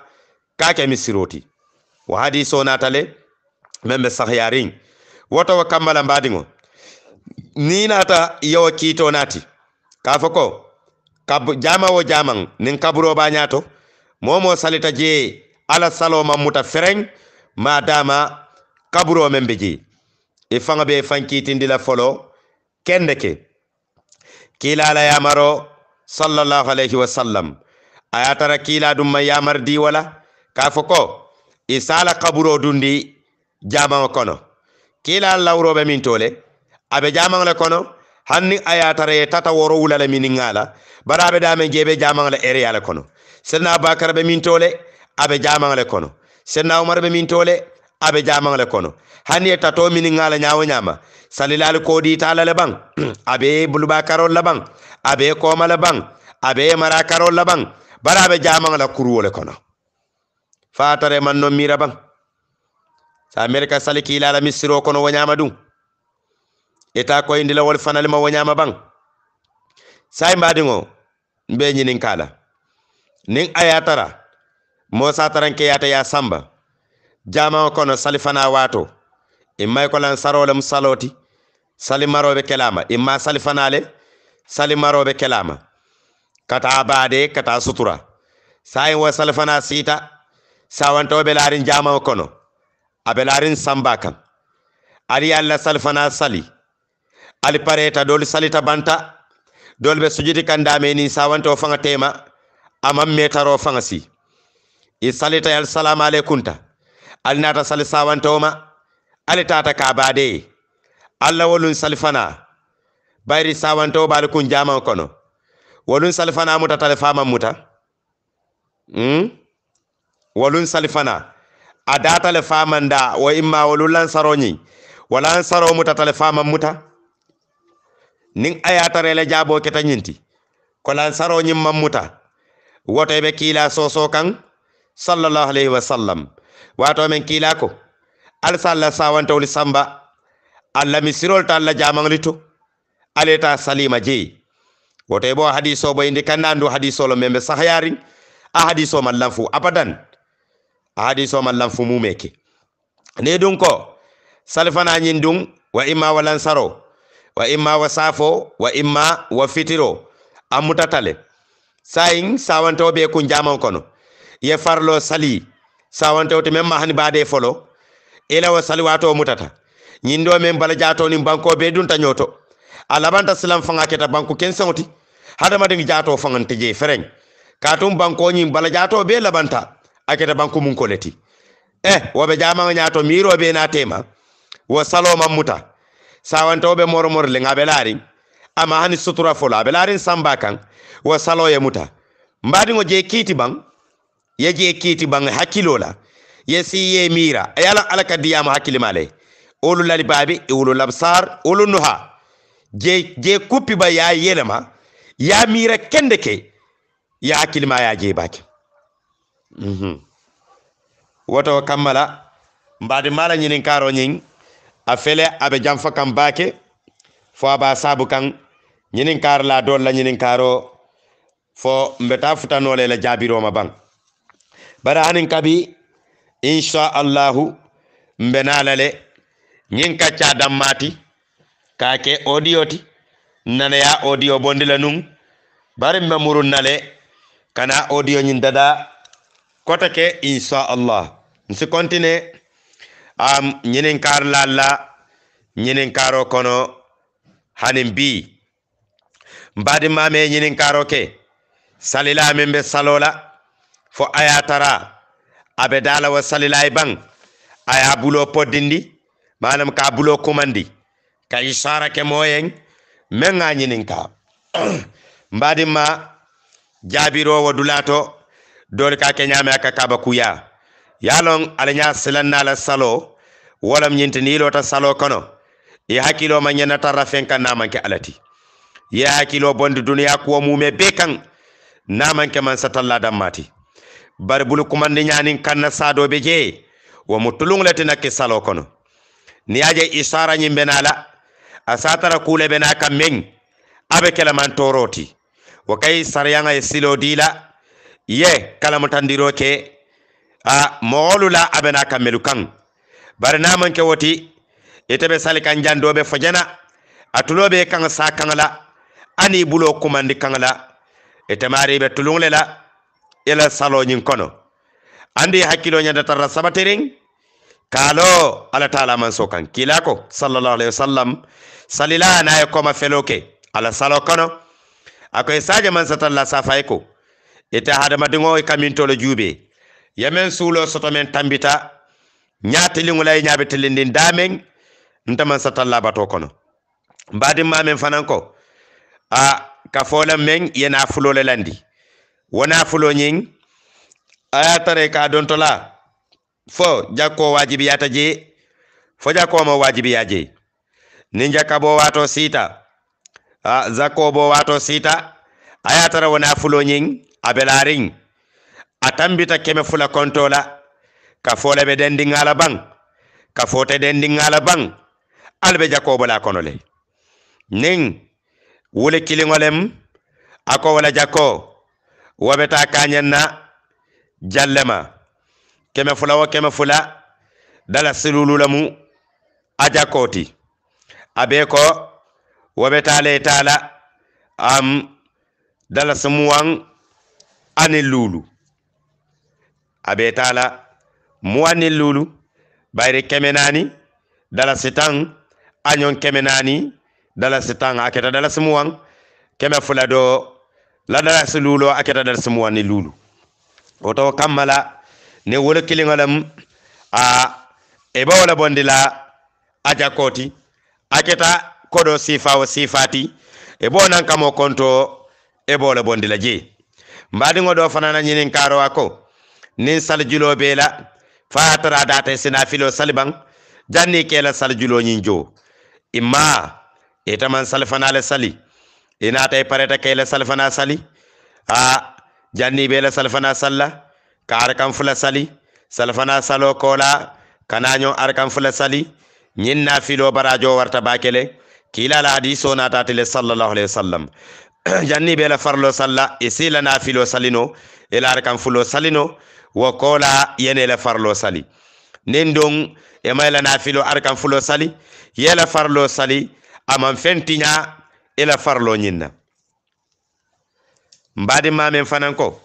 ka kemi siroti wo hadiso nata le men be sahyarin wotowo kambala mbadiŋo ni nata yewo kiito naati ka fo ko jama wo jamaŋ nin kaburo bañato momo salita jee ala salo mammuta fereŋ ma dama kaburo men e be jee i faŋa be fankiitindi la folo kende ke kiilala yamaro sallallahu alayhi wa sallam aya tara kiila dum ma yamar di wala ka fo ko isala kaburo dundi jamama kono kiila lawrobe min tole abe jamangla kono hanni aya tara e tata woro wulala e e min ngala barabe dame jebe jamangla ere yala kono sirna abakar be min tole abe jamangla kono sirna umar be min tole abe jamangla kono hanni e tato min ngala nyaawo nyama salilal kodi talale bang abe bulubakar labang abe koma la baŋ a be mara karo la baŋ bari a be jamaŋ la kuruwo le kono fatare maŋ no mira baŋ sa mere ka sali kiila la misiro kono wo ñama duŋ ita koyindi la wole fana le ma wo ñama baŋ sa i mbadiŋo n be ñiniŋ ka la niŋ a ye tara mosa taraŋ keyaata ye samba jamaŋo kono sali fana waato i mayi ko laŋ saro le mu saloti sali maro be kela ma i ma sali fana le salimaroɓe kelama kata baade kata sutura sayin wo salfana sita sawantawo be larin jamama kono abe larin samba ali alla salfana sali ali pareta dol salita banta dol be sujudi kandame ni sawante o faŋa tema aman metaro fanga si i salita al salam alaykum ta ali nata sali sawante o ma ali tata ka alla allah wolun salifana bayri sawanto baale kun jaman kono wolun salifana muta tale faman muta hmm? wolun salifana a datale faman da wo imma wolun lansaro ñi wala ansaro muta tale faman muta nin ayatarele jabo keta ñinti ko lansaro ñin man muta woto ɓe kiila soso kan sallallahu alayhi wa sallam wato men kiila ko alsa alla sawantawli samba allah misirol to allah jamanli to aleta salima jeeyi woto bo hadis o bo indi kannandu hadis olo membe sahayari a hadis o mallan abadan a hadis o mallan mumeke ne ɗum ko salfanañin ɗum wa imma wa lansaro wa imma wa safo wa imma wa fitiro amutatale mutatale sayin be kun jaman kono ye farlo sali sawantewte men ma hani baade folo ila wa sali mutata ñindo men bala banko be ɗum tañoto alabanta labanta silan fanga keta banko kenseŋo ti hadamadiŋ jaato faŋaŋ te je fereŋ kaatuŋ bankoñiŋ bala jaato bee labanta a banko muŋ ko eh wo be jamaŋo ñaato miiroo bee naa tema wo saloo muta sawantewo be moromoro liŋ a ama hani sutura folo a samba kaŋ wo saloo ye muta mbaadiŋo jee kiiti baŋ ye jee kiiti baŋ hakkiloo ye si ye miira ye ala ala ka diyaama hakkilima le ulu lalibaabi ulu labsar ulu nuha je je kuppi ba ya yelema ya mira kende ke ya kilima ya je bake mhm woto kamala mbade mala nyinin karo nyin a fele abe jamfa kam bake fo aba sabu kan nyinin kar la don la nyinin karo fo mbeta futano le la jabiro ma ban bara anin kabi insha allah mbenalale nyin kacha damati mati kake audio ti nana ya audio bondila nun bari me murun nale kana audio nyin dada kota ke insha Allah nsi kontine am nyinen kar la la nyinen karo kono hanin bi mbadi mame nyinen karo ke salila membe salola fo ayatara abe dala wa salila ibang aya bulo podindi manam ka bulo komandi ka isara ke moyen men ga nyinin ka mbadima jabiro wo dulato dole ka ke nyame aka kaba kuya yalon alanya silanna la salo walam nyintini lota salo kono ye hakkilo ma ñanata rafen kan namanke alati ye hakkilo bondi duniya kuwo mume be kan namanke man satalla dammati bari bulu kumande ñanin kanna sadoɓe jeye womo tulunglete nakke salo kono ni yaje isara ñimbenala a satara kuule ɓe na kam men aɓe kelaman toroti wo kay sariyaga e silo dila ye kala mo tandiro ke a moolu la aɓe na kammelu kan bare namanke woti iteɓe sali kan jandoɓe fojana a tuloɓe kan sa kanla ani bulo kumandi kanla itemariɓe tulunle la ila saloñin kono andi hakkilo ñandatarra sabatirin kalo ala taala manso kan ko sallallahu alaihi wasallam salila naye koma feloke ala salo kono akoye saje man satalla safay ko ite hadamadiŋo e kamintolo juube yemen sulo soto men tambita ñaatiliŋula e ñaabe tellindin dameŋ ntaman satalla bato kono mbadimma men fanan ko a kafolan men yena fulole landi wona fulo ñiŋ a ye tara ka dontola fo jakko wajibi yata je fo jakko mo wajibi ya je ni jakka bo wato sita a zakko bo wato sita ayatara wona fulo nyin abelarin atambita keme fula kontola ka fola be dendi ngala ban ka fota dendi ngala ban albe jakko bo la konole nin wule kilingolem ako wala jakko wabeta kanyenna jallema kɛmɛ fila o kɛmɛ fila dala silulu lamu aja koti bɛ ko wobe taa la am dala semuwan ani lulu la mu ani lulu bayiri kɛmɛ naani dala sitan ɲɔn kɛmɛ naani dala sitan a kɛta dala semuwan kɛmɛ fila dɔ la dala selulu a kɛta dala semuwan ni lulu o kama la. ne wole kiliŋo lem a ibawo e le bondi la a jakko ti a keta kodo sifawo sifati ibo e naŋ kamo konto ibawo e le bondi la je mbadiŋo do fanana ñiniŋ karo a ko niŋ sali julo be la fa a tara date sina filo sali baŋ janni ke la sali julo ñiŋ jo imma ita maŋ sali fana le sali i naata i pareta ke la sali fana sali a janni be la sali fana sali la ka arkan fula sali salfana salo kola kanaño arkan fula sali ñin na filo barajo warta bakele kilala hadiso natatile sallallahu alayhi wa sallam janni bela farlo salla e sila na filo salino ela arkan fulo salino wo kola yene yenela farlo sali nin don e mayla na filo arkan fulo sali yela farlo sali aman fentiña ela farlo ñinna mbadi mamen fanan ko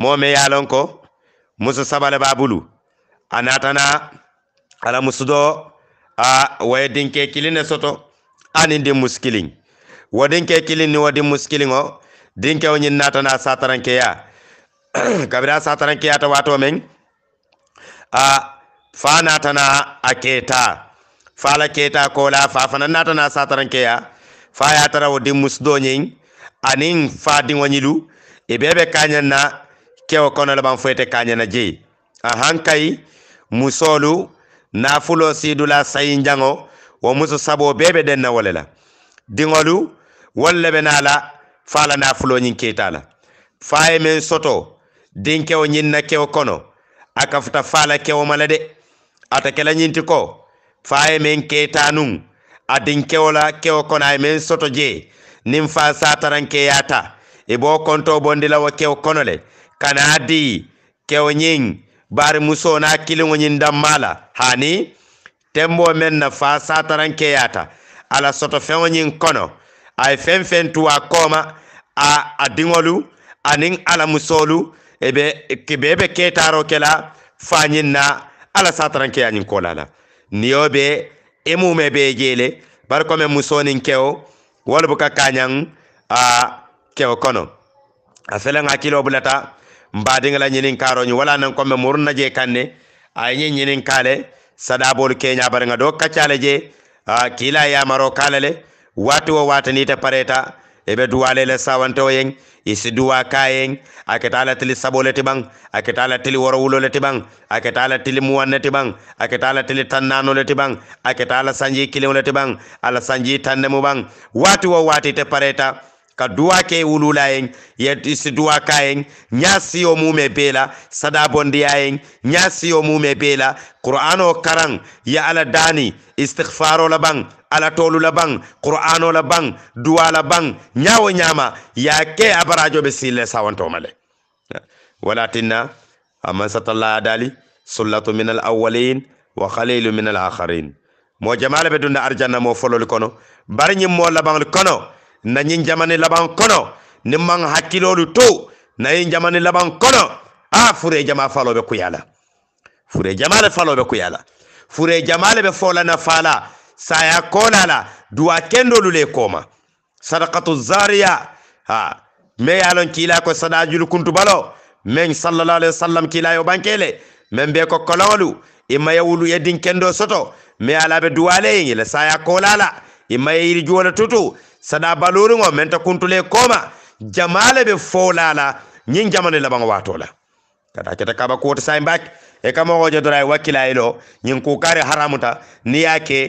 moome ye lon ko muso sabale baa bulu a naatana ala musudo a waye dinke kilin ne soto anin din muskilin wo dinke kilin wo din muskilin o dinkewo ñin naatana satarankeya kabira satarankeya ta wato men a fa naatana a keta fala keta kola fa natana naatana satarankeya fa yatara wo din musdo ñin anin fa diŋo ñilu i bee be kañan na kewo kono le ɓan foyte kañana jeyi ahan kay musolu nafulo sidula sayi jango wo muso sabo beɓe ɗen na wole la diŋolu wolle ɓe nala fala nafuloñin keytala faye men soto din kewo ñinna kewo kono aka futa fala kewo mala de ata kela ñinti ko faye men keyta nun a din kewola kewo kono aye men soto je nin fa sataran keyata e bo konto bondila wo kewo kono le kana di kewo ñing bari musona kiliŋo ñin dammala hani tembo meŋ na fa sataran keyata ala soto feŋo ñin kono ye feŋ feŋ tuwa koma a a diŋolu aniŋ ala musolu ebe be be ketaro kela fa ñin na ala sataran keya ñin kola la niyo be imume be jele bari kome musonin kewo wolu buka kañaŋ a kewo kono a feleŋ hakkilo bulata mbadingala ñinin karoñu wala nan komme murna je kanne ayi ñinin kale sadabol keña barnga do kaccale je kila yamaro le wati wo watanita pareta eɓe duwalele sawantewo yen isi duwa kayen aketa la tili sabole ti ɓan aketa ala tili le ti ɓan aketa tili muwanne ti ɓan aketa ala tili tannanole ti ɓan aketa ala sanji le ti ɓan ala sanji tannemu ɓan wati wo wati te pareta ka duwa ke wulula ye yesi duwa ka yen nya siyo mume bela sada bondiya yeng nya siyo mume bela qur'ano karang ya ala dani istighfaro bang ala tolu bang qur'ano labang duwa labang nyawo nyama ya ke abarajo be sile sawanto male walatinna amma satalla dali sullatu min al-awwalin wa qalilu min al-akharin mo jamala be dunda arjanna mo folol kono bari nyim mo labang kono na ɲin jamane laban kono ni man hakkilolu to na yin jamane laban kono a ah, fure jama falo be kuyala fure jama le falo be kuyala fure jama le be fola na fala saya kola la duwa kendolu le koma sadaqatu zariya ha me yalon kila ko sadajulu kuntu balo men sallallahu alaihi wasallam kila yo bankele men be ko kololu imma yawulu yedin kendo soto me ala be duwale yin le saya kolala la imma yiri juwala tutu sada baluriŋo meŋ ta kuntule koma jama le be fola la ñiŋ jama ne labaŋo waato la kata keta kaba kuwoto sayin e ka mogo je dora wakila ilo ñiŋ kukari haramuta ni ye ke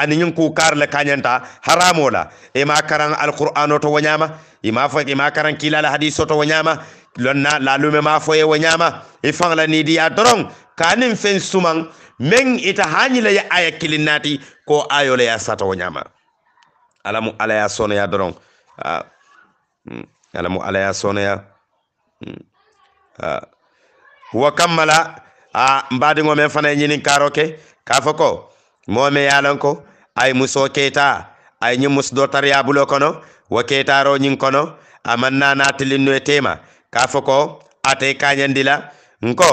ani ñiŋ kukari le kañanta haramo la ima karan alqur'ano to woñama ima fo ima karan kila la hadiso to ñama lonna lalume ma fo ye ñama i faŋ la niidiya doroŋ kaniŋ feŋ sumaŋ meŋ ita hañi le ye aya kilinnaati ko ayo le ye sata alamu ala y'a sɔnnaya dɔrɔn ah, hmm, alamu ala y'a sɔnnaya hmm, ah. ah, wa kammala a n baadiŋo meŋ fana ye ɲininkaro kɛ k'a fo ko moo meŋ ye a ko a ye musoo keeta a ye ñiŋ musu do tari bulo kono wo keetaaro ñiŋ kono a maŋ naa naatiliŋ no ye k'a ko ate i la nko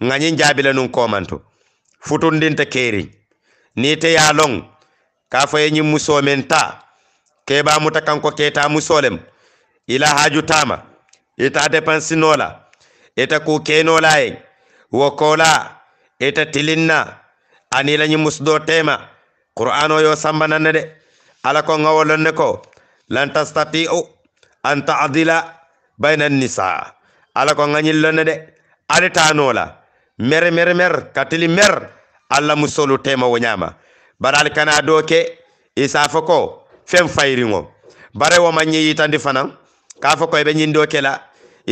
ŋa ñiŋ jaabi la nuŋ komantu futundinta keeriŋ niŋ ite ye loŋ k'a ye ñiŋ musoo meŋ ta keɓamuta kanko ketamu solem ila haju tama ita depensinola ita ku kenola en wo kola ita tilinna anilañi musdo tema qur'an o yo sambananna de ala ko gawolonne ko lan tastatiu an taadila bayna nisa ala ko gañillonne de aɗitanola mer mer mer katili mer allah musolu tema wo ñama baɗa ali kana doke isa fo ko fen fayriŋo bare wo ma ñi yitandi fanaŋ ka fo koye ɓe ñindo la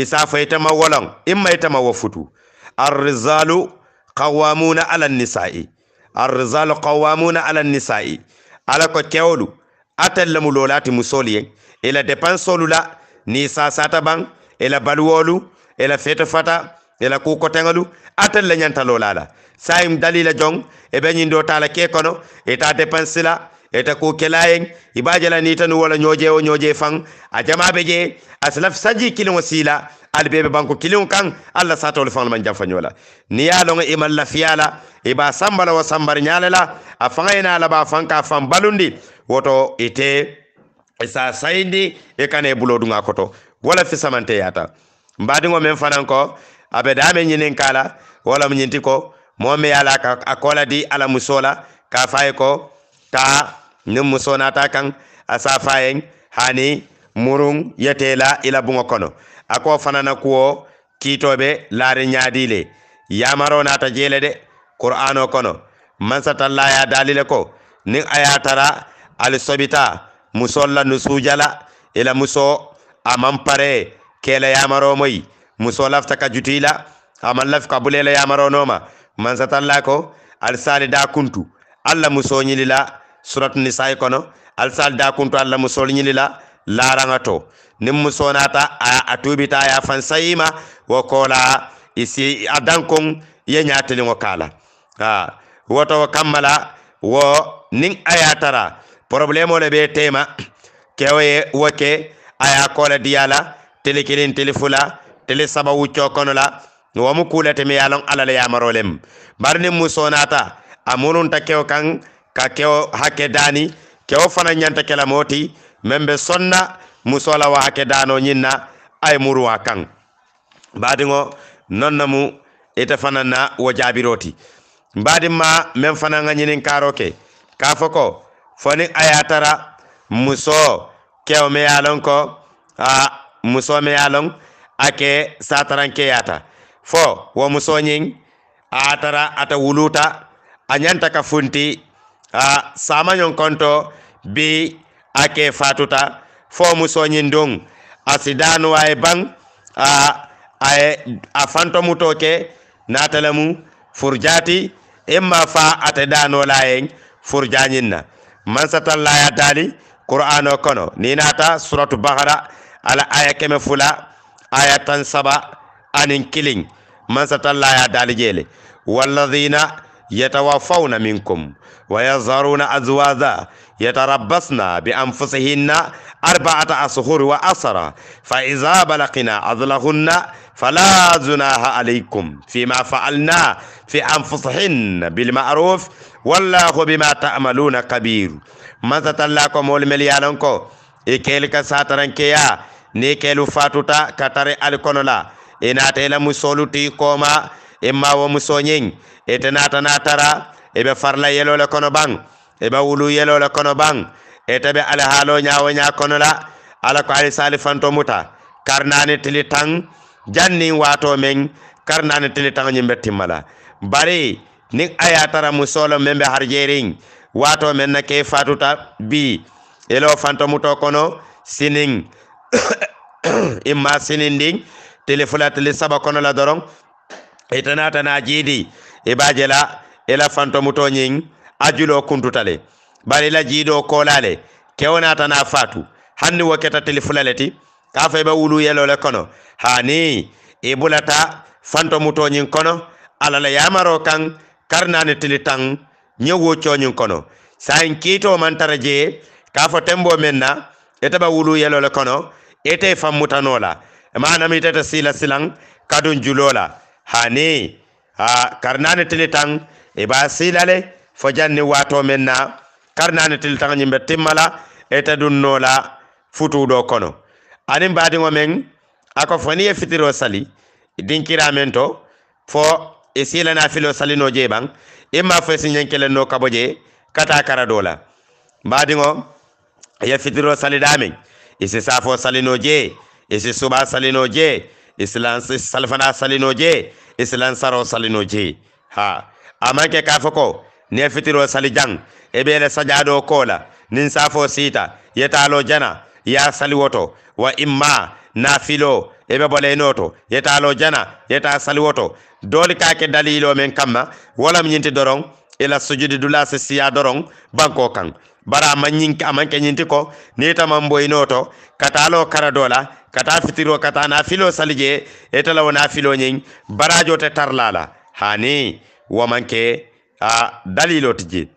isa faytama woloŋ imma itama wo futu arrisalu kawamuna ala nisa'i arrisalu kawamuna ala nisa'i ala ko kewolu atel lemu lolati musolu ye ila dépensolu la ni sasata baŋ ila baluwolu ila fete fata ila kukoteŋolu atel le ñanta lola la sayim dalila joŋ e ɓe ñindo tala ke kono ita depansi la eta ko kelayen ibajala ni tanu wala nyoje o nyoje fang a jama be je aslaf saji kilin wasila albebe banko kilin kan alla sata wal fang man jafa nyola ni ya longa imal lafiyala iba sambala wa sambar nyalala a ina la ba fang ka fang balundi woto ite isa saindi e kane bulodu nga wala fi samante yata mbadi ngo men fanan abe dame nyinin kala wala mnyinti momi ala akola di ala musola ka faye ko nin mu sonata kan a safayen hani murun yatela ila bunga kono ako fanana kuo kitobe lari nyadile yamaro nata jele de qur'ano kono mansata la ya dalile ko ni ayatara al sobita musolla nusujala ila muso amampare kele yamaro moy musolafta ka jutila amallaf ka bulela yamaro noma mansata la ko al salida kuntu alla muso nyilila surat nisaay kono alsal kuntu allah musol ñilila laraŋa to nim musonata a a tubita ya fan sayima wo kola isi adankum ye ye ngo kala ha woto kammala wo nin ayatara tara problemo le be tema kewo ye wo ke a ye kola diya la kelen tele fula tele saba la wo mu kulete mi yalon alale ya marolem musonata amulun takew kang ka kewo hakke dani kewo fana ñanta kela moti men be sonna musola wa hakke dano ñinna ay muruwa kan baadiŋo non namu ite fana na wo jaabiroti mbaadin ma men fana ŋa ñinin karo ke ka fo ko foni a ye tara muso kewo me ye ko a muso me ye lon a ke satarankeyata fo wo muso ñiŋ a tara ata wuluta a ñanta ka funti ha samañon konto bi ake fatuta fomu soñin don asi danuwa e ban a a fantomuto ke natalamu furjati imma fa ate danola en furjañinna mansatan laya dali qur'ano kono ni nata suratu bahara ala aya keme fula aya tan saba anin kiliŋ mansatan laya dali jele wallahina yatawafauna minkum ويظهرون أزواجا يتربصن بأنفسهن أربعة أشهر وأسرا فإذا بلغنا أذلهن فلا زناها عليكم فيما فعلنا في أنفسهن بالمعروف والله بما تعملون كبير ما تتلاقوا مول مليانكو إكيلك ساترنكيا نيكيلو فاتوتا كتاري ألكونولا إناتيلا مسولوتي كوما إما ومسونين إتناتا ناترا ebe farla yelole kono ban ebe wulu yelole kono ban e tabe alahaalo ñawo ña kono la ala ko ali sali fanto muta karnani tili tan jannin wato men karnani tili tan ñimbe timma la bari nin aya tara mu solo men be harjerin wato men na ke fatuta bi elo fanto muto kono sinin imma sinin din tili fula tili saba kono la doron itanatana e jiidi ibajela e ila fanto muto ñing ajulo kuntutale bari la jiido kolale kewnata na fatu hanni wo keta tili fulaleti ka fa be wulu le kono hani i bulata fanto muto kono ala la yamaro kan karnani tili tan ñewo coñin kono sayin kiito man tara je ka fo tembo men na ba wulu le kono ete fammutanola manam itata sila silan kadun julola hani a karnani tili tan iba e siilale fo janni waato men na karnani til tan yimɓe timmala e tadunnola futuɗo kono anin mbadigo men ako foni e fitiro sali dinkira men to fo e siilana filo salino jeban imma fo e siñenkelenno kabo je kata karadola mbadigo ye fitiro salida men e si safo salino je e si suɓa salino je e si lan salfana salino je e si lan saro salino je ha amanke ka fo ko ne fitiro sali jang e be le sajado kola nin safo sita yetalo jana ya sali woto wa imma nafilo e be bole noto yetalo jana yeta sali woto doli ka ke dalilo men kamma wala nyinti doron ila sujudi dula se siya doron banko kan bara manyin amanke nyinti ko ne tamambo inoto katalo karadola kata fitiro kata nafilo salije etala wona filo nyin barajo te tarlala hani womanke a dalilo ti je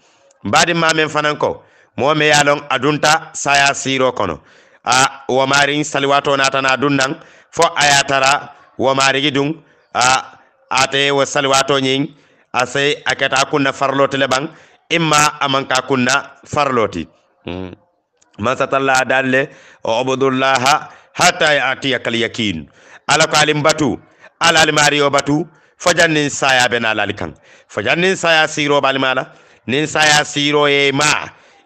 mbaɗi mamen fanan ko momi ya lon adunta saya siro kono a womarin salwato natana dun nan fo ayatara tara womarigi dun a ate wo salwato ñin a sey a keta kunna farloti le ɓan imma amanka kunna farloti mm. mansatalla dalle o obudullaha hatta yatiyakal yakin ala ko alim batu ala alimariyo batu fajan nin saya be na lali kan fajan nin saya siro balimala nin saya siro ye ma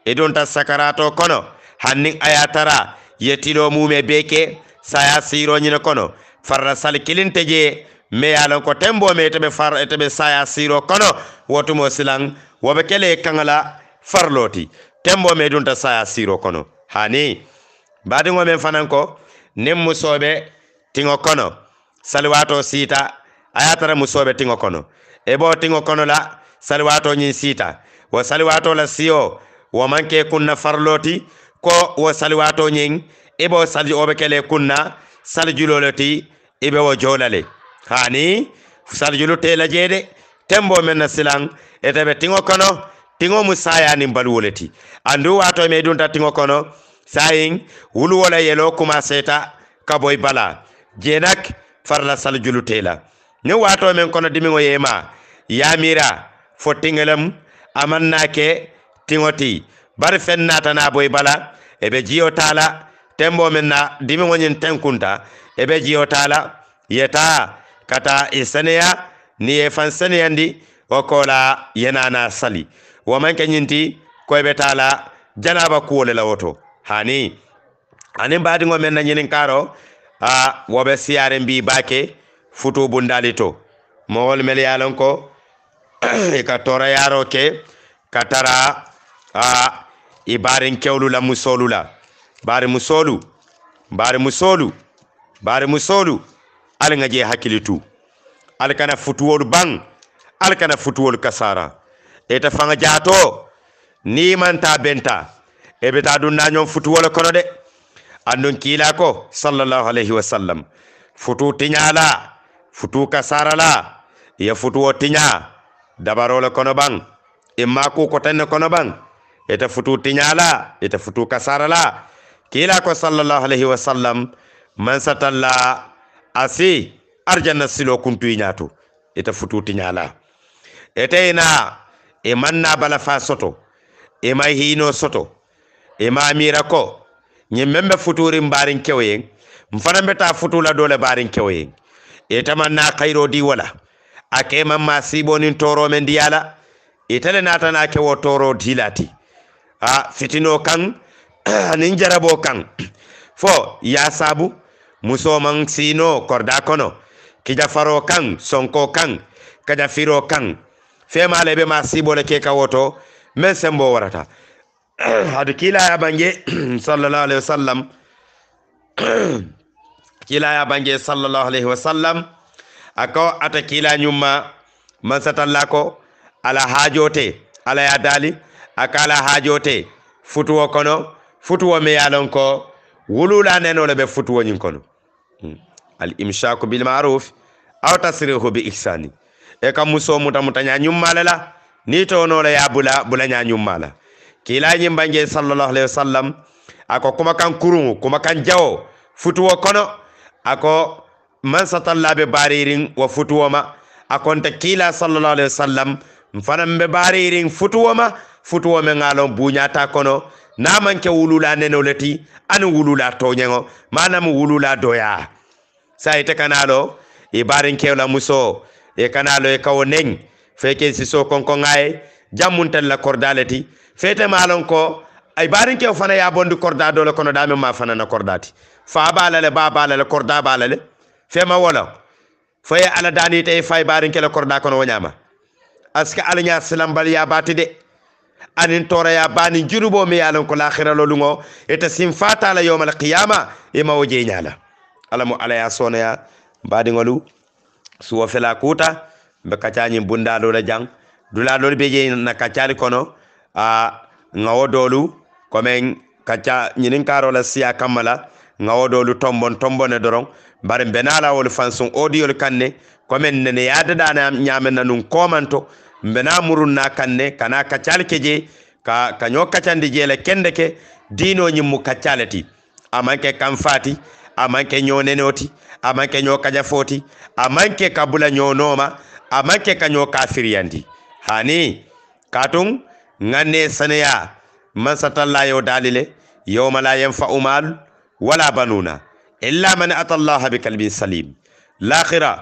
e don sakarato kono hannin ayatara yetilo mume beke saya siro nyina kono farra sal kilinteje teje me yalon ko tembo me tebe far tebe saya siro kono wotumo silan wobe kele kangala farloti tembo me dunta saya siro kono hani badi ngomen fanan ko nem musobe tingo kono salwato sita a musobe tara musoɓe kono ebo tingo kono la saliwato ñiŋ sita wo saliwato la sio wo manke kunna farloti ko wo saliwato ñiŋ ebo sali kele kunna salijulu le ebe wo jolale hani salijulu te la jede tembo men na silaŋ tingo kono tingo mu ni balwoleti andu wato me dunta tingo kono sayin wuluwo yelo yeloo kumaseta ka bala jenak farla salijulu te la ni wato men kono dimingo yema yamira fo tingelam ke tiŋoti bari fen e na boy bala ebe jiyo tala tembo men na dimingo nyen tenkunta ebe jiyo tala yeta kata iseneya ni e fan ndi wo kola yenana sali nyinti ko koyɓe tala janaba kuole la woto hani anen baadiŋo men na ñinin karo a wobe siyare mbi bake futu bundali to mool mel yalon ko e ka tora yaro ke ka tara a i barin kewlu la musolu la bari musolu bari musolu bari musolu ala nga je hakili tu ala kana futuwol bang ala kana futuwol kasara eta fanga jato ni manta benta e be ta dunna ñom futuwol kono de andun kila ko sallallahu alayhi wa sallam futu tiñala futu ka sarala ya futuwo tiña dabarole kono ban imma ku kotenne kono ban ita futu tiñala ite futu ka sarala kila ko sallallahu alaihi wasallam man satalla asi arjanna silo kuntuyi ñato ita futu tiñala eteyna imanna bala fa soto ima hino soto i ma mira ko ñin men be futuri mbarin kewoyen mfana be ta futula dole barin kewoyen itaman e na kayro di wala a keman ma sibonin toro men diyala itale e natan a kewo toro dilati a fitino kan nin jarabo kan fo ya sabu musoman sino korda kono kija faro kan sonko kan kaja firo kan femala be ma sibole ke kawoto men sembo warata hadu kila ya bange sallallahu alaihi wasallam kilaya banje sallallahu alaihi wasallam ako ata kila nyuma mansatalla ko ala hajote ala ya dali aka ala hajote futuwo kono futuwo me yalon ko wulula nenole ɓe futuwo ñin kono al imshaku bil maruf aw tasrihu bi ihsani e kam muso muta muta ña ñummala la ni tonola ya bula bula nyuma la kila ñimbange sallallahu alaihi wasallam ako kuma kan kurungu kuma kan jawo futuwo kono ako man satallaɓe baririn wo futuwoma akonta kiila sallallah alih wa sallam fanan ɓe baririn futuwoma futuwome ngalon buñata kono namanke wulula nenoleti ani wulula toñeŋo manam wulula doya sa ite kanalo i barin kewla muso e kanalo e kawo nen feke siso konko ngaye jammuntella kordaleti fete malon ko ay barin kew fana yabondi korda dole kono dame ma fanana kordati fa bala le ba bala le korda bala le fe ma wala fa ya ala dani tay e fay barin kele korda kono wanyama aska ala nya salam bal ya bati de anin tora ya bani jurubo mi ya lan ko lakhira lo lungo eta sim fata la yawmal qiyama e ma woje nyala ala mu ala ya sona ya badi ngolu suwa fela kuta be kacani bunda do la jang dula do beje na kacali kono a ngawo dolu komen kaca nyinin karo la siya kamala ŋawodolu tombon tombone doron bari mbenalawolu fansun odiyolu kanne komin nene yadada ñamenna num komanto mbena murunna kanne kana kaccali ke je ka kaño kaccandi jeele kende ke dino ñimmu kaccale ti amanke kan fati amanke ño nenoti amanke ño kaja foti amanke ka bula ño noma amanke kaño kafiriyandi hani katun ŋanne seneya mansatallayo dali le yowma la yen fa umalu ولا بنون إلا من أتى الله بقلب سليم لاخرة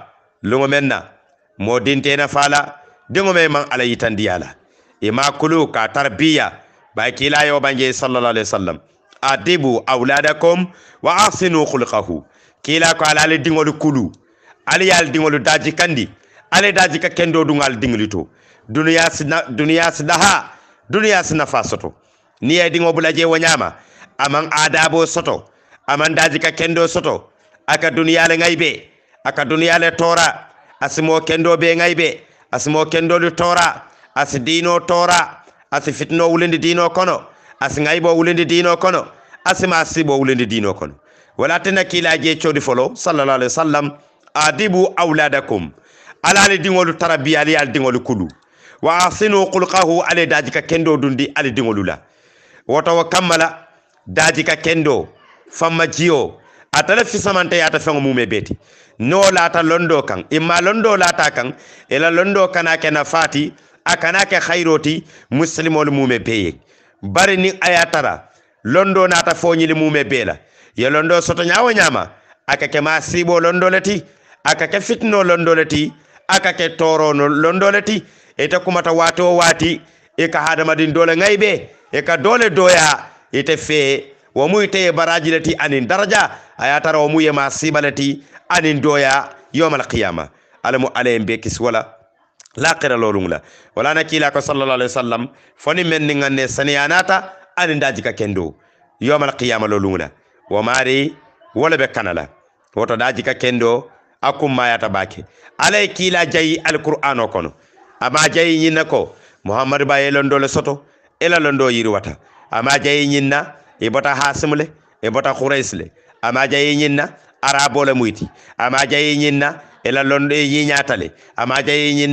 لو منا مودين تينا فالا دمو ميمان على يتنديالا إما كلو كتربية باكي لا يوبانجي صلى الله عليه وسلم adibu auladakum wa ahsinu khulqahu kila ko ala ale dingolu kulu ale yal dingolu daji kandi ale daji ka kendo dungal dinglito duniya sina duniya sinaha duniya sina fasoto ni e dingo bulaje wanyama amang adabo soto amandaji ka kendo soto aka duniyale ngaybe aka duniyale tora asimo kendo be ngaybe asimo kendo li tora asi dino tora asi fitno wulendi dino kono asi ngaybo wulendi dino kono asima sibo wulendi dino kono wala tena kilaje chodi folo sallallahu alaihi wasallam adibu auladakum alali dingolu tarabiyali al dingolu kulu wa asinu qulqahu ale dajika kendo dundi ale dingolula woto kamala dajika kendo famma jiyo atala fisamanta yata feŋo mume beti no lata londo kan imma londo lata kan ila londo kana ke nafati a kana ke hayroti musilimolu mume beye bari ni aya tara londo nata foñili mume be la ye londo soto ñawo ñama aka ke ma siibo londo le ti aka ke fitino londo le ti aka ke torono londo le ti ite kumata wati o wati i ka hadamadin dole ŋay be i ka dole doya ite fee wo muy teye baraji lati anin daraja aya tara wo muye ma siba anin doya yawmal qiyama alamu alayen be kis wala laqira lolungla wala na kila ko sallallahu alaihi wasallam foni men ni ngane saniyanata anin daji ka kendo yawmal qiyama lolungla wo mari wala be kanala woto daji ka kendo akum mayata bake alay kila jayi alqur'ano kono ama jayi nyinna ko muhammad baye londo le soto ela londo yiri wata ama jayi nyinna i bota hasim le i bota khurais le ama jayi ñinna ara bole muyti ama jayi ñinna ila londo e yiñata le ama jayi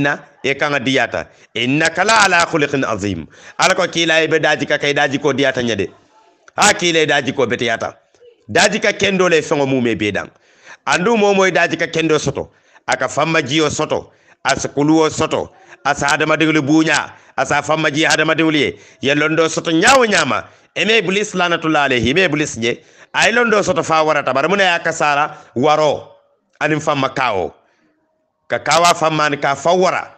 diyata innaka la ala kulikin azim ala ko kila e be daji ka kay daji ko diyata ñade ha kila e daji ko bete daji ka kendo le fengo mume bedan andu momoy daji ka kendo soto aka famma jiyo soto asa kuluwo soto asa adama deglu buña asa fammaji hadamadiwol ye ye londo soto ñawo ñama eme iblis lanatullah alayhi ime iblis je ay londo soto fa warata bara muna ya waro anin famma kawo ka kawa fammani ka fawara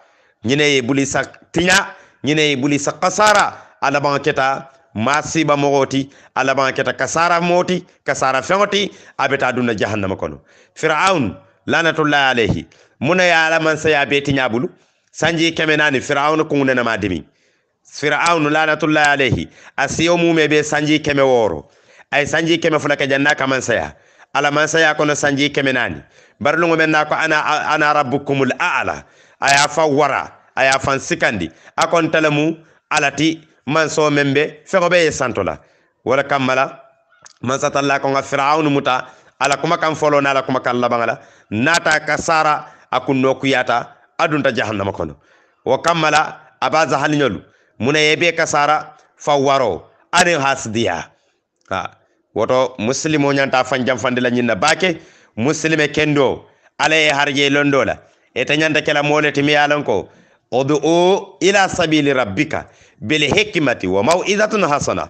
ñine iblis tiña ñine iblis kasara alaban keta masiba mogoti alaban keta kasara moti kasara feŋoti abeta dunna jahannama kono firaun lanatullah alayhi muna ya alaman saya be tiña bulu sanji keme naani fir'aun kungne na madimi fir'aun lanatullahi alayhi asiyo mume be sanji keme woro ay sanji keme fulaka janna kaman saya ala man saya kono sanji keme nani barlungo men ko ana ana rabbukumul a'la aya fa wara aya fan sikandi akon talamu alati man so membe fego be santola wala kamala man satalla ko nga fir'aun muta ala kuma kan folo na ala kuma kan labangala nata kasara akun nokuyata adunta jahannama kono wo kammala aba jahaliñolu muna yebe kasara fa waro anin hasdiya ha woto muslimo ñanta fanjam fande la ñinna baake muslime kendo ala e harje londo la ete ñanta kela mole timi yalan ko ud'u ila sabili rabbika bil hikmati wa mau'izatun hasana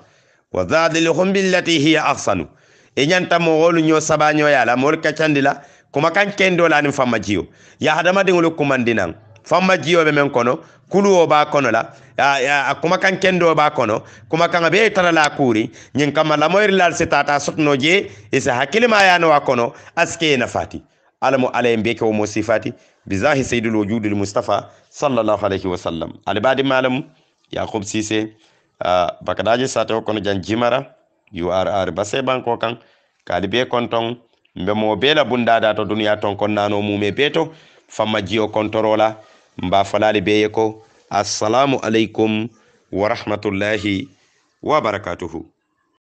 wa zadilhum billati hiya ahsanu e ñanta mo wolu ño sabañoyala mol kacandila kuma kan kendo la ni famma jiyo ya hadama dingulu kumandinan famma jiyo be men kono kulu o ba kono la a kuma kan kendo ba kono kuma kan be tara la kuri nyin kama la moyri la se tata sotno je isa hakilima ya no kono aske na fati alamu alayhim be ko mo sifati bizahi sayyidul wujudul mustafa sallallahu alaihi wasallam alibadi malam yaqub sise uh, bakadaji sate ko kono jan jimara yu urr base banko kan kadi be konton mbemowo bela bundada to duniya ton nano mume be to famma jio kontorola mba falali beye ko assalamu aleykum wa rahmatullahi wa barakatuhu